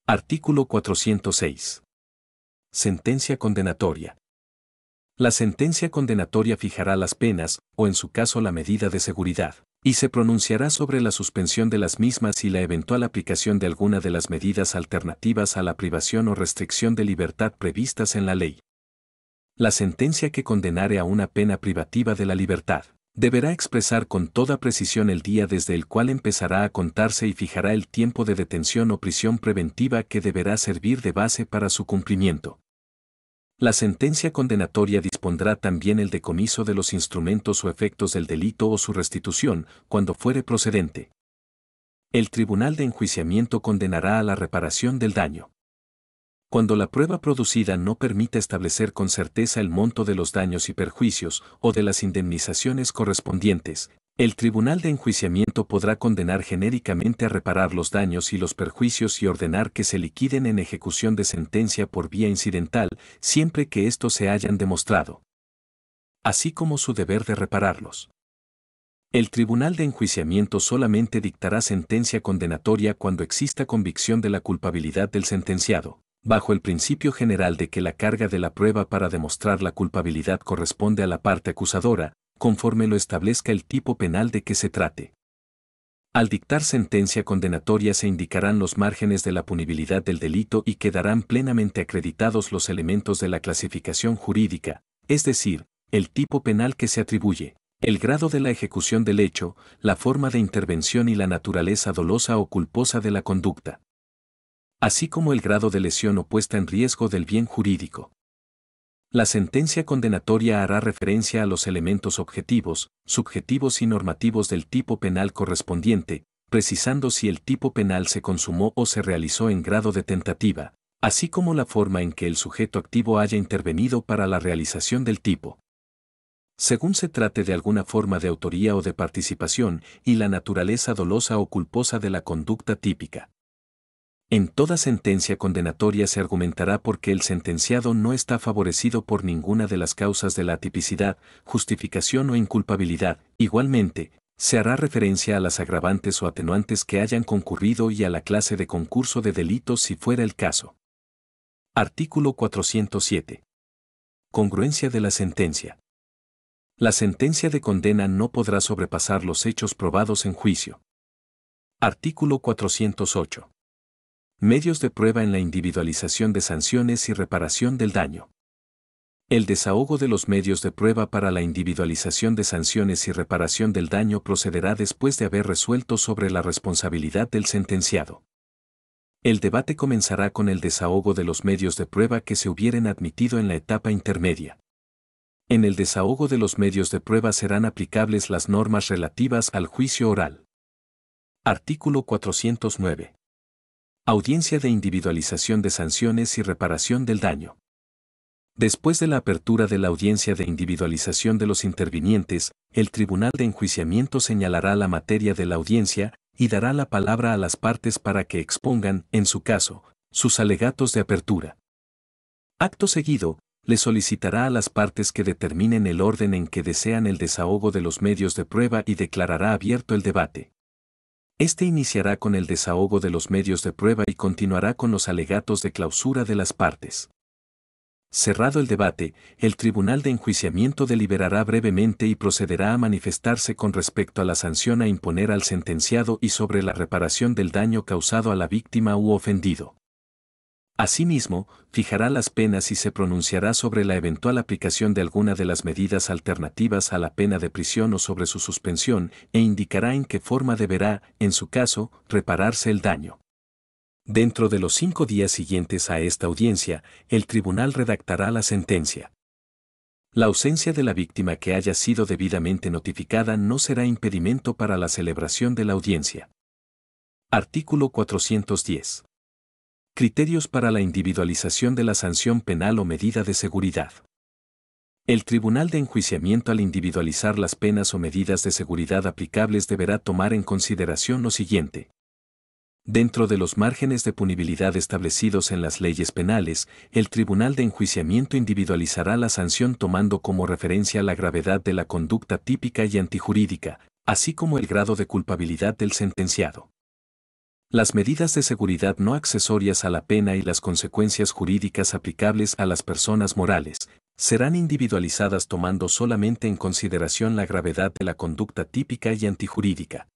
Artículo 406. Sentencia condenatoria. La sentencia condenatoria fijará las penas, o en su caso la medida de seguridad, y se pronunciará sobre la suspensión de las mismas y la eventual aplicación de alguna de las medidas alternativas a la privación o restricción de libertad previstas en la ley. La sentencia que condenare a una pena privativa de la libertad deberá expresar con toda precisión el día desde el cual empezará a contarse y fijará el tiempo de detención o prisión preventiva que deberá servir de base para su cumplimiento. La sentencia condenatoria dispondrá también el decomiso de los instrumentos o efectos del delito o su restitución, cuando fuere procedente. El Tribunal de Enjuiciamiento condenará a la reparación del daño. Cuando la prueba producida no permite establecer con certeza el monto de los daños y perjuicios o de las indemnizaciones correspondientes, el Tribunal de Enjuiciamiento podrá condenar genéricamente a reparar los daños y los perjuicios y ordenar que se liquiden en ejecución de sentencia por vía incidental siempre que estos se hayan demostrado, así como su deber de repararlos. El Tribunal de Enjuiciamiento solamente dictará sentencia condenatoria cuando exista convicción de la culpabilidad del sentenciado bajo el principio general de que la carga de la prueba para demostrar la culpabilidad corresponde a la parte acusadora, conforme lo establezca el tipo penal de que se trate. Al dictar sentencia condenatoria se indicarán los márgenes de la punibilidad del delito y quedarán plenamente acreditados los elementos de la clasificación jurídica, es decir, el tipo penal que se atribuye, el grado de la ejecución del hecho, la forma de intervención y la naturaleza dolosa o culposa de la conducta así como el grado de lesión o puesta en riesgo del bien jurídico. La sentencia condenatoria hará referencia a los elementos objetivos, subjetivos y normativos del tipo penal correspondiente, precisando si el tipo penal se consumó o se realizó en grado de tentativa, así como la forma en que el sujeto activo haya intervenido para la realización del tipo. Según se trate de alguna forma de autoría o de participación y la naturaleza dolosa o culposa de la conducta típica. En toda sentencia condenatoria se argumentará por el sentenciado no está favorecido por ninguna de las causas de la atipicidad, justificación o inculpabilidad. Igualmente, se hará referencia a las agravantes o atenuantes que hayan concurrido y a la clase de concurso de delitos si fuera el caso. Artículo 407. Congruencia de la sentencia. La sentencia de condena no podrá sobrepasar los hechos probados en juicio. Artículo 408. Medios de prueba en la individualización de sanciones y reparación del daño. El desahogo de los medios de prueba para la individualización de sanciones y reparación del daño procederá después de haber resuelto sobre la responsabilidad del sentenciado. El debate comenzará con el desahogo de los medios de prueba que se hubieran admitido en la etapa intermedia. En el desahogo de los medios de prueba serán aplicables las normas relativas al juicio oral. Artículo 409. Audiencia de individualización de sanciones y reparación del daño. Después de la apertura de la audiencia de individualización de los intervinientes, el Tribunal de Enjuiciamiento señalará la materia de la audiencia y dará la palabra a las partes para que expongan, en su caso, sus alegatos de apertura. Acto seguido, le solicitará a las partes que determinen el orden en que desean el desahogo de los medios de prueba y declarará abierto el debate. Este iniciará con el desahogo de los medios de prueba y continuará con los alegatos de clausura de las partes. Cerrado el debate, el Tribunal de Enjuiciamiento deliberará brevemente y procederá a manifestarse con respecto a la sanción a imponer al sentenciado y sobre la reparación del daño causado a la víctima u ofendido. Asimismo, fijará las penas y se pronunciará sobre la eventual aplicación de alguna de las medidas alternativas a la pena de prisión o sobre su suspensión e indicará en qué forma deberá, en su caso, repararse el daño. Dentro de los cinco días siguientes a esta audiencia, el tribunal redactará la sentencia. La ausencia de la víctima que haya sido debidamente notificada no será impedimento para la celebración de la audiencia. Artículo 410. Criterios para la individualización de la sanción penal o medida de seguridad. El Tribunal de Enjuiciamiento al individualizar las penas o medidas de seguridad aplicables deberá tomar en consideración lo siguiente. Dentro de los márgenes de punibilidad establecidos en las leyes penales, el Tribunal de Enjuiciamiento individualizará la sanción tomando como referencia la gravedad de la conducta típica y antijurídica, así como el grado de culpabilidad del sentenciado. Las medidas de seguridad no accesorias a la pena y las consecuencias jurídicas aplicables a las personas morales serán individualizadas tomando solamente en consideración la gravedad de la conducta típica y antijurídica.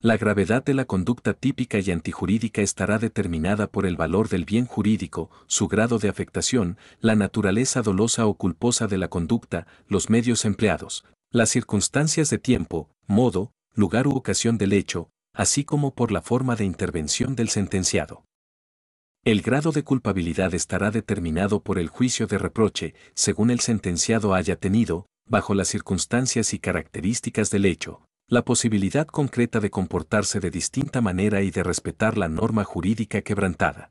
La gravedad de la conducta típica y antijurídica estará determinada por el valor del bien jurídico, su grado de afectación, la naturaleza dolosa o culposa de la conducta, los medios empleados, las circunstancias de tiempo, modo, lugar u ocasión del hecho, así como por la forma de intervención del sentenciado. El grado de culpabilidad estará determinado por el juicio de reproche, según el sentenciado haya tenido, bajo las circunstancias y características del hecho, la posibilidad concreta de comportarse de distinta manera y de respetar la norma jurídica quebrantada.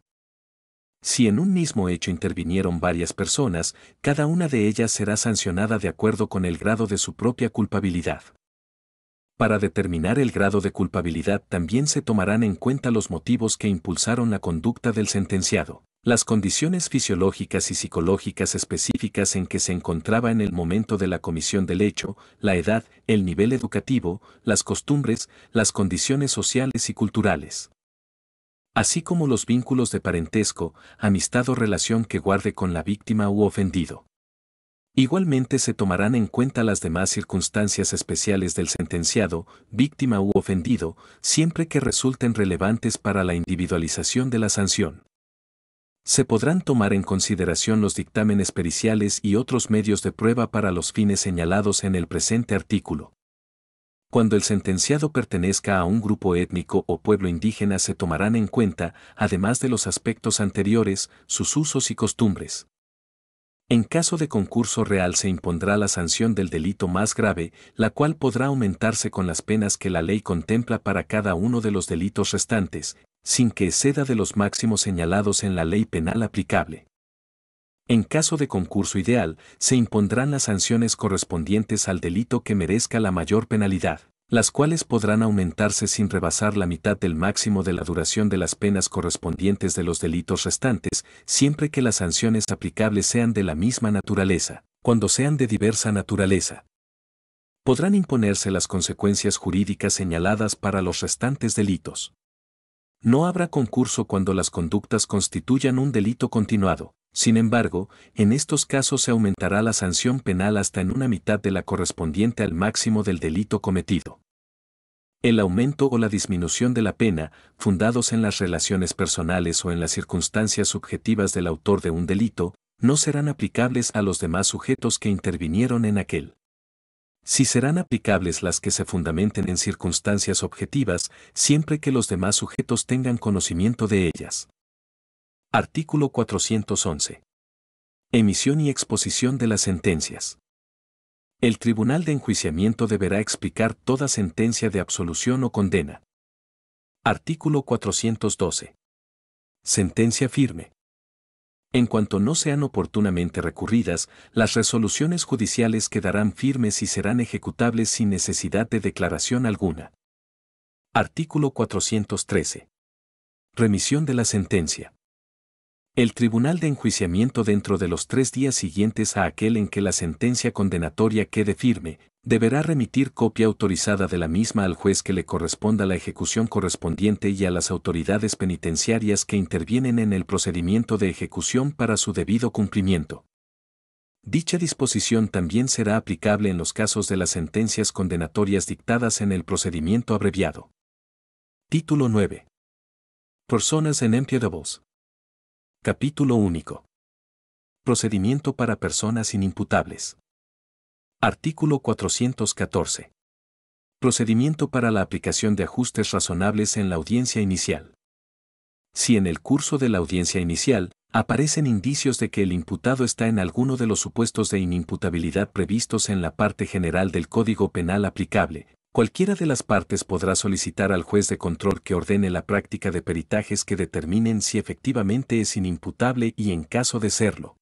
Si en un mismo hecho intervinieron varias personas, cada una de ellas será sancionada de acuerdo con el grado de su propia culpabilidad. Para determinar el grado de culpabilidad también se tomarán en cuenta los motivos que impulsaron la conducta del sentenciado, las condiciones fisiológicas y psicológicas específicas en que se encontraba en el momento de la comisión del hecho, la edad, el nivel educativo, las costumbres, las condiciones sociales y culturales así como los vínculos de parentesco, amistad o relación que guarde con la víctima u ofendido. Igualmente se tomarán en cuenta las demás circunstancias especiales del sentenciado, víctima u ofendido, siempre que resulten relevantes para la individualización de la sanción. Se podrán tomar en consideración los dictámenes periciales y otros medios de prueba para los fines señalados en el presente artículo. Cuando el sentenciado pertenezca a un grupo étnico o pueblo indígena se tomarán en cuenta, además de los aspectos anteriores, sus usos y costumbres. En caso de concurso real se impondrá la sanción del delito más grave, la cual podrá aumentarse con las penas que la ley contempla para cada uno de los delitos restantes, sin que exceda de los máximos señalados en la ley penal aplicable. En caso de concurso ideal, se impondrán las sanciones correspondientes al delito que merezca la mayor penalidad las cuales podrán aumentarse sin rebasar la mitad del máximo de la duración de las penas correspondientes de los delitos restantes, siempre que las sanciones aplicables sean de la misma naturaleza, cuando sean de diversa naturaleza. Podrán imponerse las consecuencias jurídicas señaladas para los restantes delitos. No habrá concurso cuando las conductas constituyan un delito continuado, sin embargo, en estos casos se aumentará la sanción penal hasta en una mitad de la correspondiente al máximo del delito cometido. El aumento o la disminución de la pena, fundados en las relaciones personales o en las circunstancias subjetivas del autor de un delito, no serán aplicables a los demás sujetos que intervinieron en aquel. Si serán aplicables las que se fundamenten en circunstancias objetivas, siempre que los demás sujetos tengan conocimiento de ellas. Artículo 411. Emisión y exposición de las sentencias. El Tribunal de Enjuiciamiento deberá explicar toda sentencia de absolución o condena. Artículo 412. Sentencia firme. En cuanto no sean oportunamente recurridas, las resoluciones judiciales quedarán firmes y serán ejecutables sin necesidad de declaración alguna. Artículo 413. Remisión de la sentencia. El tribunal de enjuiciamiento dentro de los tres días siguientes a aquel en que la sentencia condenatoria quede firme, deberá remitir copia autorizada de la misma al juez que le corresponda la ejecución correspondiente y a las autoridades penitenciarias que intervienen en el procedimiento de ejecución para su debido cumplimiento. Dicha disposición también será aplicable en los casos de las sentencias condenatorias dictadas en el procedimiento abreviado. Título 9. Personas en voz. Capítulo único. Procedimiento para personas inimputables. Artículo 414. Procedimiento para la aplicación de ajustes razonables en la audiencia inicial. Si en el curso de la audiencia inicial aparecen indicios de que el imputado está en alguno de los supuestos de inimputabilidad previstos en la parte general del Código Penal aplicable, cualquiera de las partes podrá solicitar al juez de control que ordene la práctica de peritajes que determinen si efectivamente es inimputable y en caso de serlo.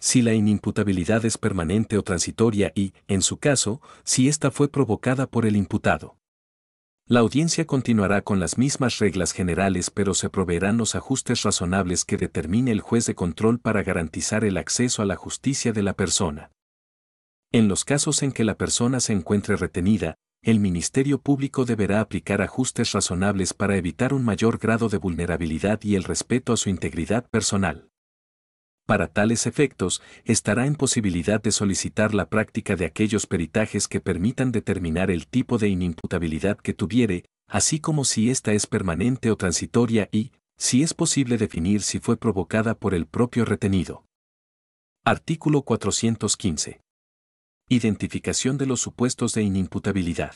Si la inimputabilidad es permanente o transitoria y, en su caso, si ésta fue provocada por el imputado. La audiencia continuará con las mismas reglas generales pero se proveerán los ajustes razonables que determine el juez de control para garantizar el acceso a la justicia de la persona. En los casos en que la persona se encuentre retenida, el Ministerio Público deberá aplicar ajustes razonables para evitar un mayor grado de vulnerabilidad y el respeto a su integridad personal. Para tales efectos, estará en posibilidad de solicitar la práctica de aquellos peritajes que permitan determinar el tipo de inimputabilidad que tuviere, así como si ésta es permanente o transitoria y, si es posible, definir si fue provocada por el propio retenido. Artículo 415. Identificación de los supuestos de inimputabilidad.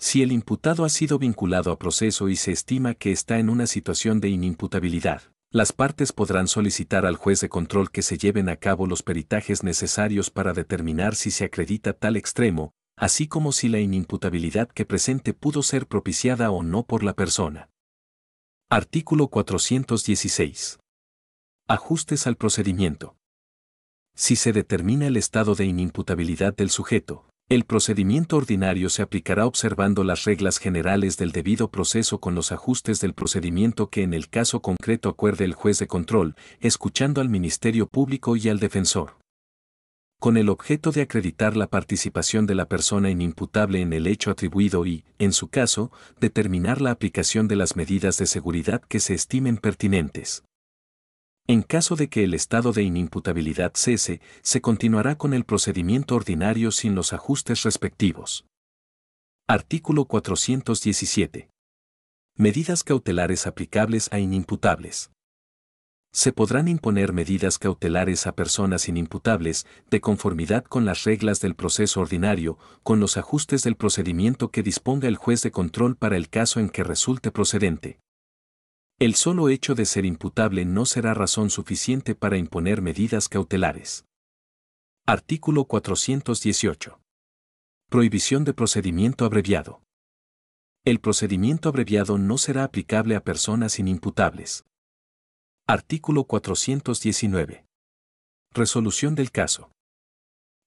Si el imputado ha sido vinculado a proceso y se estima que está en una situación de inimputabilidad, las partes podrán solicitar al juez de control que se lleven a cabo los peritajes necesarios para determinar si se acredita tal extremo, así como si la inimputabilidad que presente pudo ser propiciada o no por la persona. Artículo 416. Ajustes al procedimiento si se determina el estado de inimputabilidad del sujeto, el procedimiento ordinario se aplicará observando las reglas generales del debido proceso con los ajustes del procedimiento que en el caso concreto acuerde el juez de control, escuchando al Ministerio Público y al defensor. Con el objeto de acreditar la participación de la persona inimputable en el hecho atribuido y, en su caso, determinar la aplicación de las medidas de seguridad que se estimen pertinentes. En caso de que el estado de inimputabilidad cese, se continuará con el procedimiento ordinario sin los ajustes respectivos. Artículo 417. Medidas cautelares aplicables a inimputables. Se podrán imponer medidas cautelares a personas inimputables de conformidad con las reglas del proceso ordinario, con los ajustes del procedimiento que disponga el juez de control para el caso en que resulte procedente. El solo hecho de ser imputable no será razón suficiente para imponer medidas cautelares. Artículo 418. Prohibición de procedimiento abreviado. El procedimiento abreviado no será aplicable a personas inimputables. Artículo 419. Resolución del caso.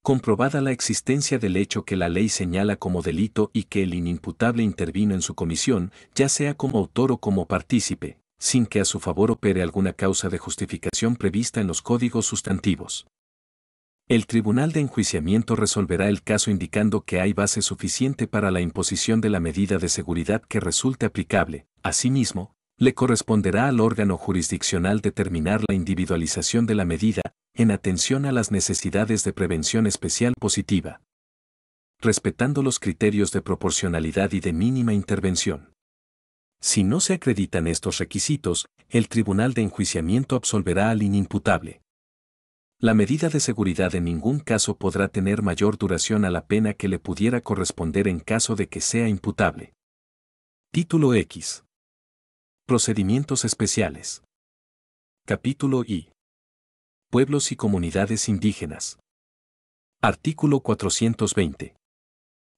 Comprobada la existencia del hecho que la ley señala como delito y que el inimputable intervino en su comisión, ya sea como autor o como partícipe, sin que a su favor opere alguna causa de justificación prevista en los códigos sustantivos. El Tribunal de Enjuiciamiento resolverá el caso indicando que hay base suficiente para la imposición de la medida de seguridad que resulte aplicable. Asimismo, le corresponderá al órgano jurisdiccional determinar la individualización de la medida, en atención a las necesidades de prevención especial positiva, respetando los criterios de proporcionalidad y de mínima intervención. Si no se acreditan estos requisitos, el Tribunal de Enjuiciamiento absolverá al inimputable. La medida de seguridad en ningún caso podrá tener mayor duración a la pena que le pudiera corresponder en caso de que sea imputable. Título X. Procedimientos especiales. Capítulo I. Pueblos y comunidades indígenas. Artículo 420.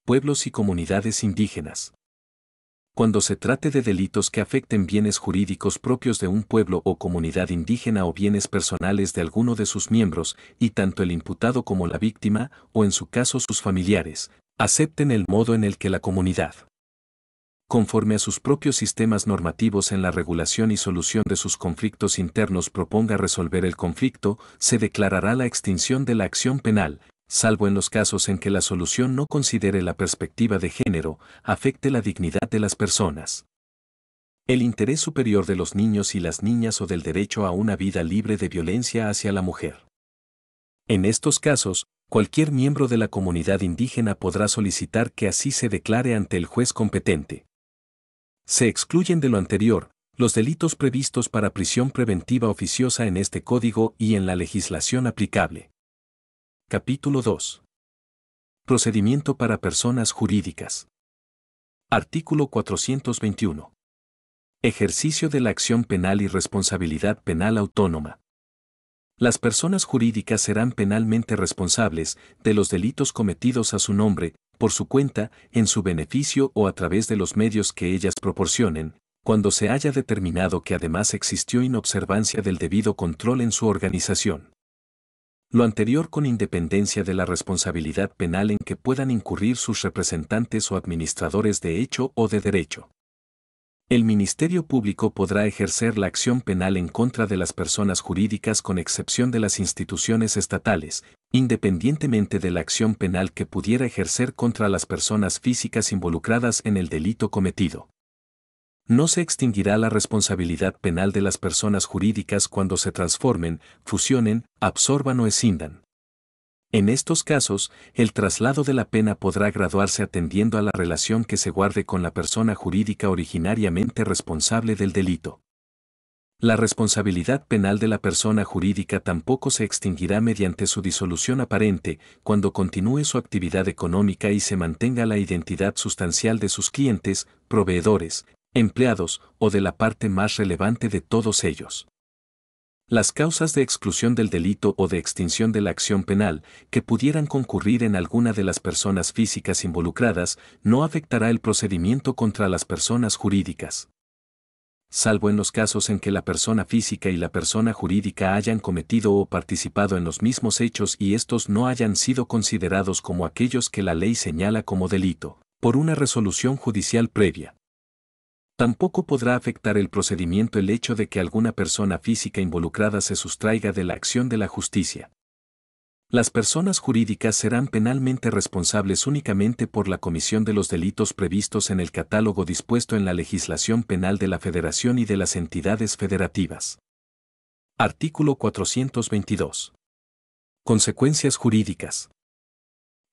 Pueblos y comunidades indígenas cuando se trate de delitos que afecten bienes jurídicos propios de un pueblo o comunidad indígena o bienes personales de alguno de sus miembros, y tanto el imputado como la víctima, o en su caso sus familiares, acepten el modo en el que la comunidad, conforme a sus propios sistemas normativos en la regulación y solución de sus conflictos internos proponga resolver el conflicto, se declarará la extinción de la acción penal, salvo en los casos en que la solución no considere la perspectiva de género, afecte la dignidad de las personas. El interés superior de los niños y las niñas o del derecho a una vida libre de violencia hacia la mujer. En estos casos, cualquier miembro de la comunidad indígena podrá solicitar que así se declare ante el juez competente. Se excluyen de lo anterior los delitos previstos para prisión preventiva oficiosa en este código y en la legislación aplicable. Capítulo 2. Procedimiento para personas jurídicas. Artículo 421. Ejercicio de la acción penal y responsabilidad penal autónoma. Las personas jurídicas serán penalmente responsables de los delitos cometidos a su nombre, por su cuenta, en su beneficio o a través de los medios que ellas proporcionen, cuando se haya determinado que además existió inobservancia del debido control en su organización lo anterior con independencia de la responsabilidad penal en que puedan incurrir sus representantes o administradores de hecho o de derecho. El Ministerio Público podrá ejercer la acción penal en contra de las personas jurídicas con excepción de las instituciones estatales, independientemente de la acción penal que pudiera ejercer contra las personas físicas involucradas en el delito cometido. No se extinguirá la responsabilidad penal de las personas jurídicas cuando se transformen, fusionen, absorban o escindan. En estos casos, el traslado de la pena podrá graduarse atendiendo a la relación que se guarde con la persona jurídica originariamente responsable del delito. La responsabilidad penal de la persona jurídica tampoco se extinguirá mediante su disolución aparente cuando continúe su actividad económica y se mantenga la identidad sustancial de sus clientes, proveedores, empleados o de la parte más relevante de todos ellos. Las causas de exclusión del delito o de extinción de la acción penal que pudieran concurrir en alguna de las personas físicas involucradas no afectará el procedimiento contra las personas jurídicas salvo en los casos en que la persona física y la persona jurídica hayan cometido o participado en los mismos hechos y estos no hayan sido considerados como aquellos que la ley señala como delito, por una resolución judicial previa. Tampoco podrá afectar el procedimiento el hecho de que alguna persona física involucrada se sustraiga de la acción de la justicia. Las personas jurídicas serán penalmente responsables únicamente por la comisión de los delitos previstos en el catálogo dispuesto en la legislación penal de la Federación y de las entidades federativas. Artículo 422. Consecuencias jurídicas.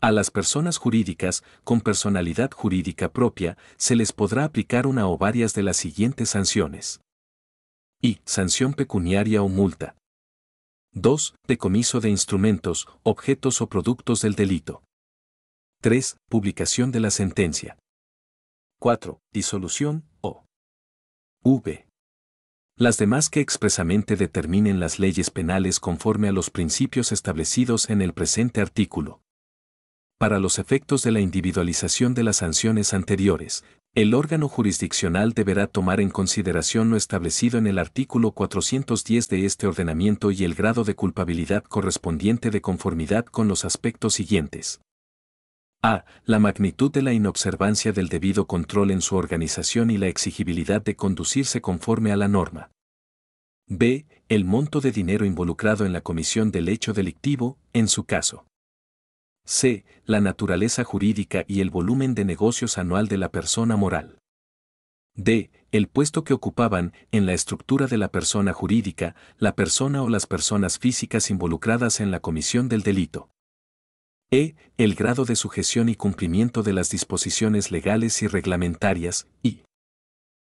A las personas jurídicas con personalidad jurídica propia se les podrá aplicar una o varias de las siguientes sanciones. I. Sanción pecuniaria o multa. 2. Decomiso de instrumentos, objetos o productos del delito. 3. Publicación de la sentencia. 4. Disolución o V. Las demás que expresamente determinen las leyes penales conforme a los principios establecidos en el presente artículo. Para los efectos de la individualización de las sanciones anteriores, el órgano jurisdiccional deberá tomar en consideración lo establecido en el artículo 410 de este ordenamiento y el grado de culpabilidad correspondiente de conformidad con los aspectos siguientes. A. La magnitud de la inobservancia del debido control en su organización y la exigibilidad de conducirse conforme a la norma. B. El monto de dinero involucrado en la comisión del hecho delictivo, en su caso. C. La naturaleza jurídica y el volumen de negocios anual de la persona moral. D. El puesto que ocupaban en la estructura de la persona jurídica, la persona o las personas físicas involucradas en la comisión del delito. E. El grado de sujeción y cumplimiento de las disposiciones legales y reglamentarias. Y.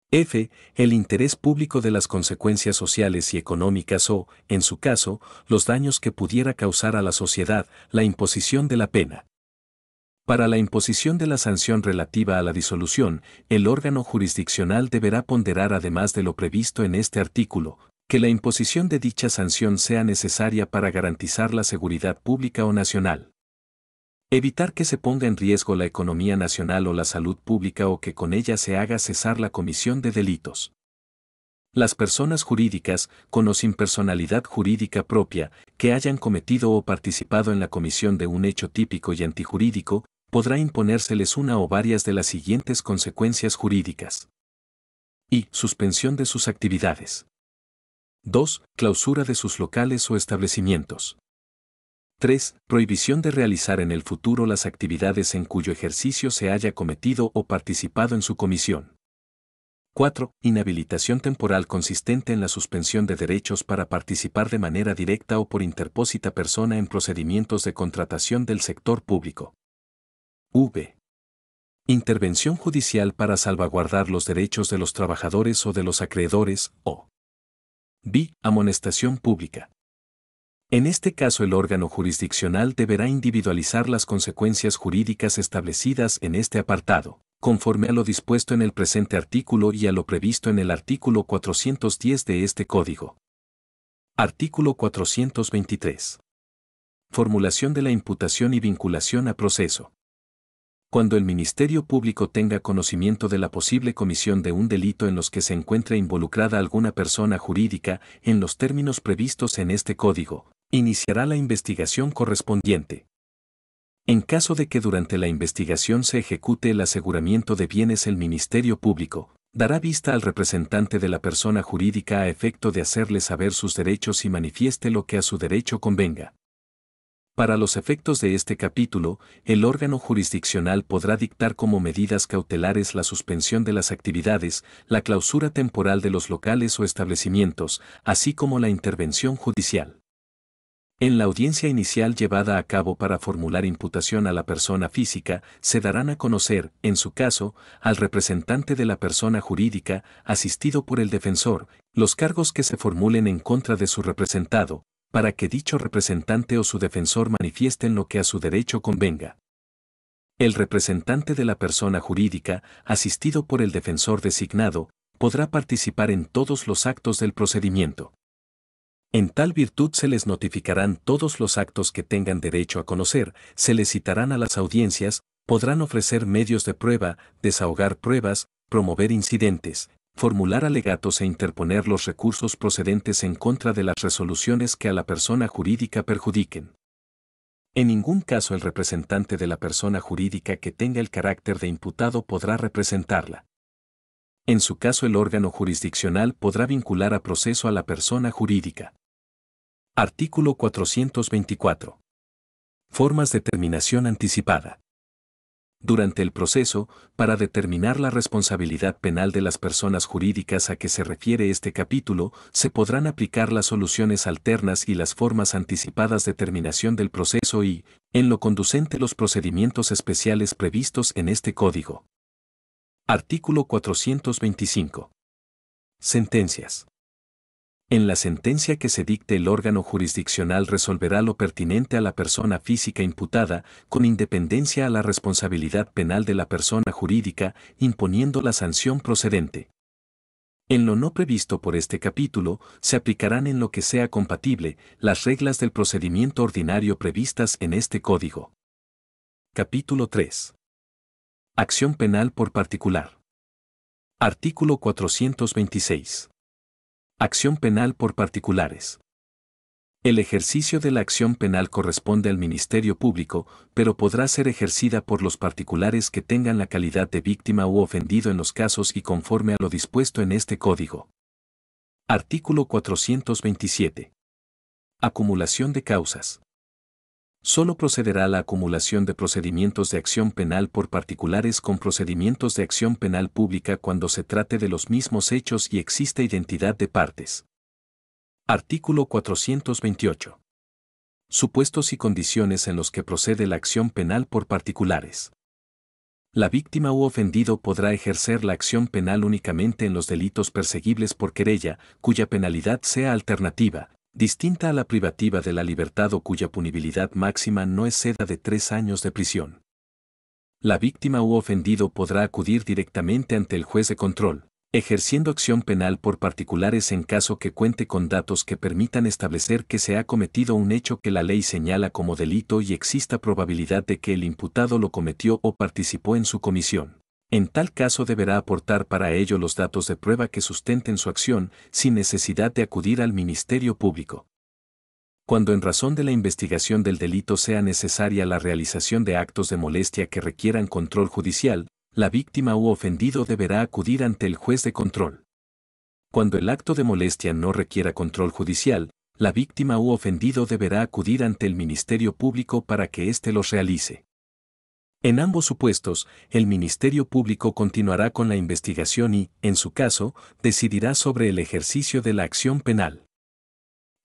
F. El interés público de las consecuencias sociales y económicas o, en su caso, los daños que pudiera causar a la sociedad la imposición de la pena. Para la imposición de la sanción relativa a la disolución, el órgano jurisdiccional deberá ponderar además de lo previsto en este artículo, que la imposición de dicha sanción sea necesaria para garantizar la seguridad pública o nacional. Evitar que se ponga en riesgo la economía nacional o la salud pública o que con ella se haga cesar la comisión de delitos. Las personas jurídicas, con o sin personalidad jurídica propia, que hayan cometido o participado en la comisión de un hecho típico y antijurídico, podrá imponérseles una o varias de las siguientes consecuencias jurídicas. Y. Suspensión de sus actividades. 2. Clausura de sus locales o establecimientos. 3. Prohibición de realizar en el futuro las actividades en cuyo ejercicio se haya cometido o participado en su comisión. 4. Inhabilitación temporal consistente en la suspensión de derechos para participar de manera directa o por interpósita persona en procedimientos de contratación del sector público. V. Intervención judicial para salvaguardar los derechos de los trabajadores o de los acreedores, o. B. Amonestación pública. En este caso el órgano jurisdiccional deberá individualizar las consecuencias jurídicas establecidas en este apartado, conforme a lo dispuesto en el presente artículo y a lo previsto en el artículo 410 de este código. Artículo 423. Formulación de la imputación y vinculación a proceso. Cuando el Ministerio Público tenga conocimiento de la posible comisión de un delito en los que se encuentre involucrada alguna persona jurídica, en los términos previstos en este código, iniciará la investigación correspondiente. En caso de que durante la investigación se ejecute el aseguramiento de bienes el Ministerio Público, dará vista al representante de la persona jurídica a efecto de hacerle saber sus derechos y manifieste lo que a su derecho convenga. Para los efectos de este capítulo, el órgano jurisdiccional podrá dictar como medidas cautelares la suspensión de las actividades, la clausura temporal de los locales o establecimientos, así como la intervención judicial. En la audiencia inicial llevada a cabo para formular imputación a la persona física, se darán a conocer, en su caso, al representante de la persona jurídica, asistido por el defensor, los cargos que se formulen en contra de su representado, para que dicho representante o su defensor manifiesten lo que a su derecho convenga. El representante de la persona jurídica, asistido por el defensor designado, podrá participar en todos los actos del procedimiento. En tal virtud se les notificarán todos los actos que tengan derecho a conocer, se les citarán a las audiencias, podrán ofrecer medios de prueba, desahogar pruebas, promover incidentes, formular alegatos e interponer los recursos procedentes en contra de las resoluciones que a la persona jurídica perjudiquen. En ningún caso el representante de la persona jurídica que tenga el carácter de imputado podrá representarla. En su caso el órgano jurisdiccional podrá vincular a proceso a la persona jurídica. Artículo 424. Formas de terminación anticipada. Durante el proceso, para determinar la responsabilidad penal de las personas jurídicas a que se refiere este capítulo, se podrán aplicar las soluciones alternas y las formas anticipadas de terminación del proceso y, en lo conducente, los procedimientos especiales previstos en este código. Artículo 425. Sentencias. En la sentencia que se dicte el órgano jurisdiccional resolverá lo pertinente a la persona física imputada, con independencia a la responsabilidad penal de la persona jurídica, imponiendo la sanción procedente. En lo no previsto por este capítulo, se aplicarán en lo que sea compatible las reglas del procedimiento ordinario previstas en este código. Capítulo 3. Acción penal por particular. Artículo 426. Acción penal por particulares. El ejercicio de la acción penal corresponde al Ministerio Público, pero podrá ser ejercida por los particulares que tengan la calidad de víctima u ofendido en los casos y conforme a lo dispuesto en este Código. Artículo 427. Acumulación de causas solo procederá la acumulación de procedimientos de acción penal por particulares con procedimientos de acción penal pública cuando se trate de los mismos hechos y existe identidad de partes. Artículo 428. Supuestos y condiciones en los que procede la acción penal por particulares. La víctima u ofendido podrá ejercer la acción penal únicamente en los delitos perseguibles por querella, cuya penalidad sea alternativa, distinta a la privativa de la libertad o cuya punibilidad máxima no es exceda de tres años de prisión. La víctima u ofendido podrá acudir directamente ante el juez de control, ejerciendo acción penal por particulares en caso que cuente con datos que permitan establecer que se ha cometido un hecho que la ley señala como delito y exista probabilidad de que el imputado lo cometió o participó en su comisión. En tal caso deberá aportar para ello los datos de prueba que sustenten su acción sin necesidad de acudir al Ministerio Público. Cuando en razón de la investigación del delito sea necesaria la realización de actos de molestia que requieran control judicial, la víctima u ofendido deberá acudir ante el juez de control. Cuando el acto de molestia no requiera control judicial, la víctima u ofendido deberá acudir ante el Ministerio Público para que éste los realice. En ambos supuestos, el Ministerio Público continuará con la investigación y, en su caso, decidirá sobre el ejercicio de la acción penal.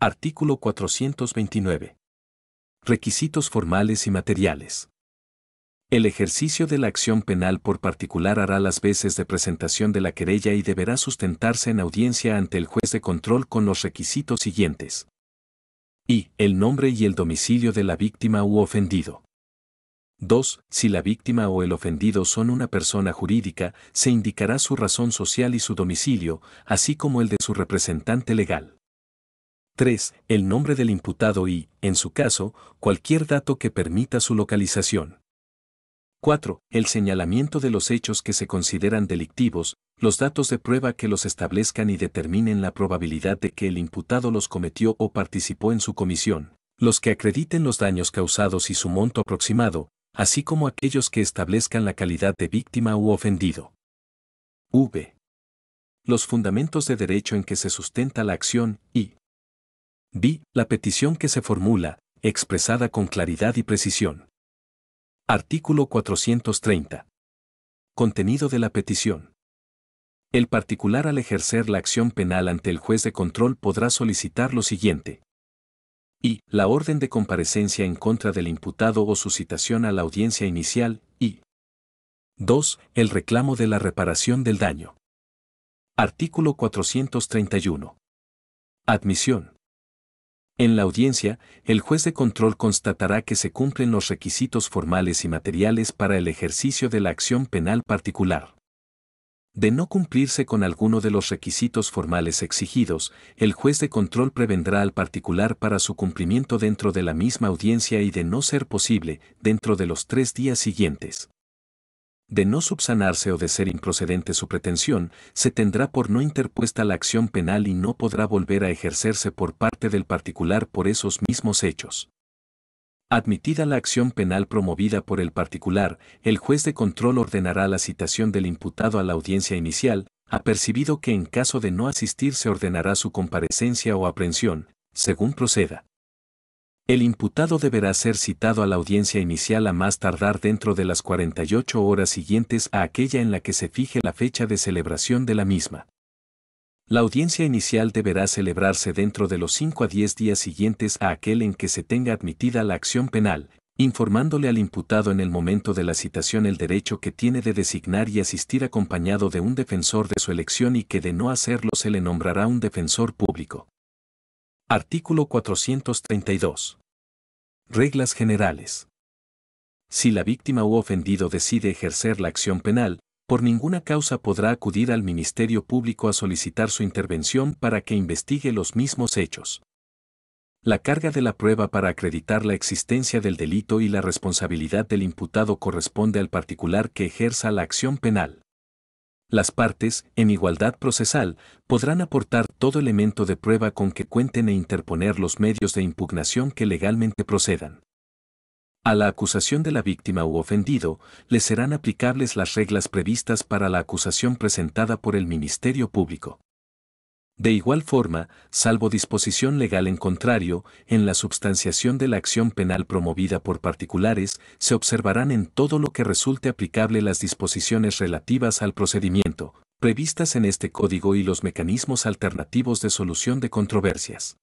Artículo 429. Requisitos formales y materiales. El ejercicio de la acción penal por particular hará las veces de presentación de la querella y deberá sustentarse en audiencia ante el juez de control con los requisitos siguientes. Y. El nombre y el domicilio de la víctima u ofendido. 2. Si la víctima o el ofendido son una persona jurídica, se indicará su razón social y su domicilio, así como el de su representante legal. 3. El nombre del imputado y, en su caso, cualquier dato que permita su localización. 4. El señalamiento de los hechos que se consideran delictivos, los datos de prueba que los establezcan y determinen la probabilidad de que el imputado los cometió o participó en su comisión, los que acrediten los daños causados y su monto aproximado, así como aquellos que establezcan la calidad de víctima u ofendido. V. Los fundamentos de derecho en que se sustenta la acción y B. La petición que se formula, expresada con claridad y precisión. Artículo 430. Contenido de la petición. El particular al ejercer la acción penal ante el juez de control podrá solicitar lo siguiente y la orden de comparecencia en contra del imputado o su citación a la audiencia inicial, y 2. El reclamo de la reparación del daño. Artículo 431. Admisión. En la audiencia, el juez de control constatará que se cumplen los requisitos formales y materiales para el ejercicio de la acción penal particular. De no cumplirse con alguno de los requisitos formales exigidos, el juez de control prevendrá al particular para su cumplimiento dentro de la misma audiencia y de no ser posible, dentro de los tres días siguientes. De no subsanarse o de ser improcedente su pretensión, se tendrá por no interpuesta la acción penal y no podrá volver a ejercerse por parte del particular por esos mismos hechos. Admitida la acción penal promovida por el particular, el juez de control ordenará la citación del imputado a la audiencia inicial, apercibido que en caso de no asistir se ordenará su comparecencia o aprehensión, según proceda. El imputado deberá ser citado a la audiencia inicial a más tardar dentro de las 48 horas siguientes a aquella en la que se fije la fecha de celebración de la misma. La audiencia inicial deberá celebrarse dentro de los 5 a 10 días siguientes a aquel en que se tenga admitida la acción penal, informándole al imputado en el momento de la citación el derecho que tiene de designar y asistir acompañado de un defensor de su elección y que de no hacerlo se le nombrará un defensor público. Artículo 432. Reglas generales. Si la víctima u ofendido decide ejercer la acción penal, por ninguna causa podrá acudir al Ministerio Público a solicitar su intervención para que investigue los mismos hechos. La carga de la prueba para acreditar la existencia del delito y la responsabilidad del imputado corresponde al particular que ejerza la acción penal. Las partes, en igualdad procesal, podrán aportar todo elemento de prueba con que cuenten e interponer los medios de impugnación que legalmente procedan. A la acusación de la víctima u ofendido le serán aplicables las reglas previstas para la acusación presentada por el Ministerio Público. De igual forma, salvo disposición legal en contrario, en la substanciación de la acción penal promovida por particulares, se observarán en todo lo que resulte aplicable las disposiciones relativas al procedimiento, previstas en este código y los mecanismos alternativos de solución de controversias.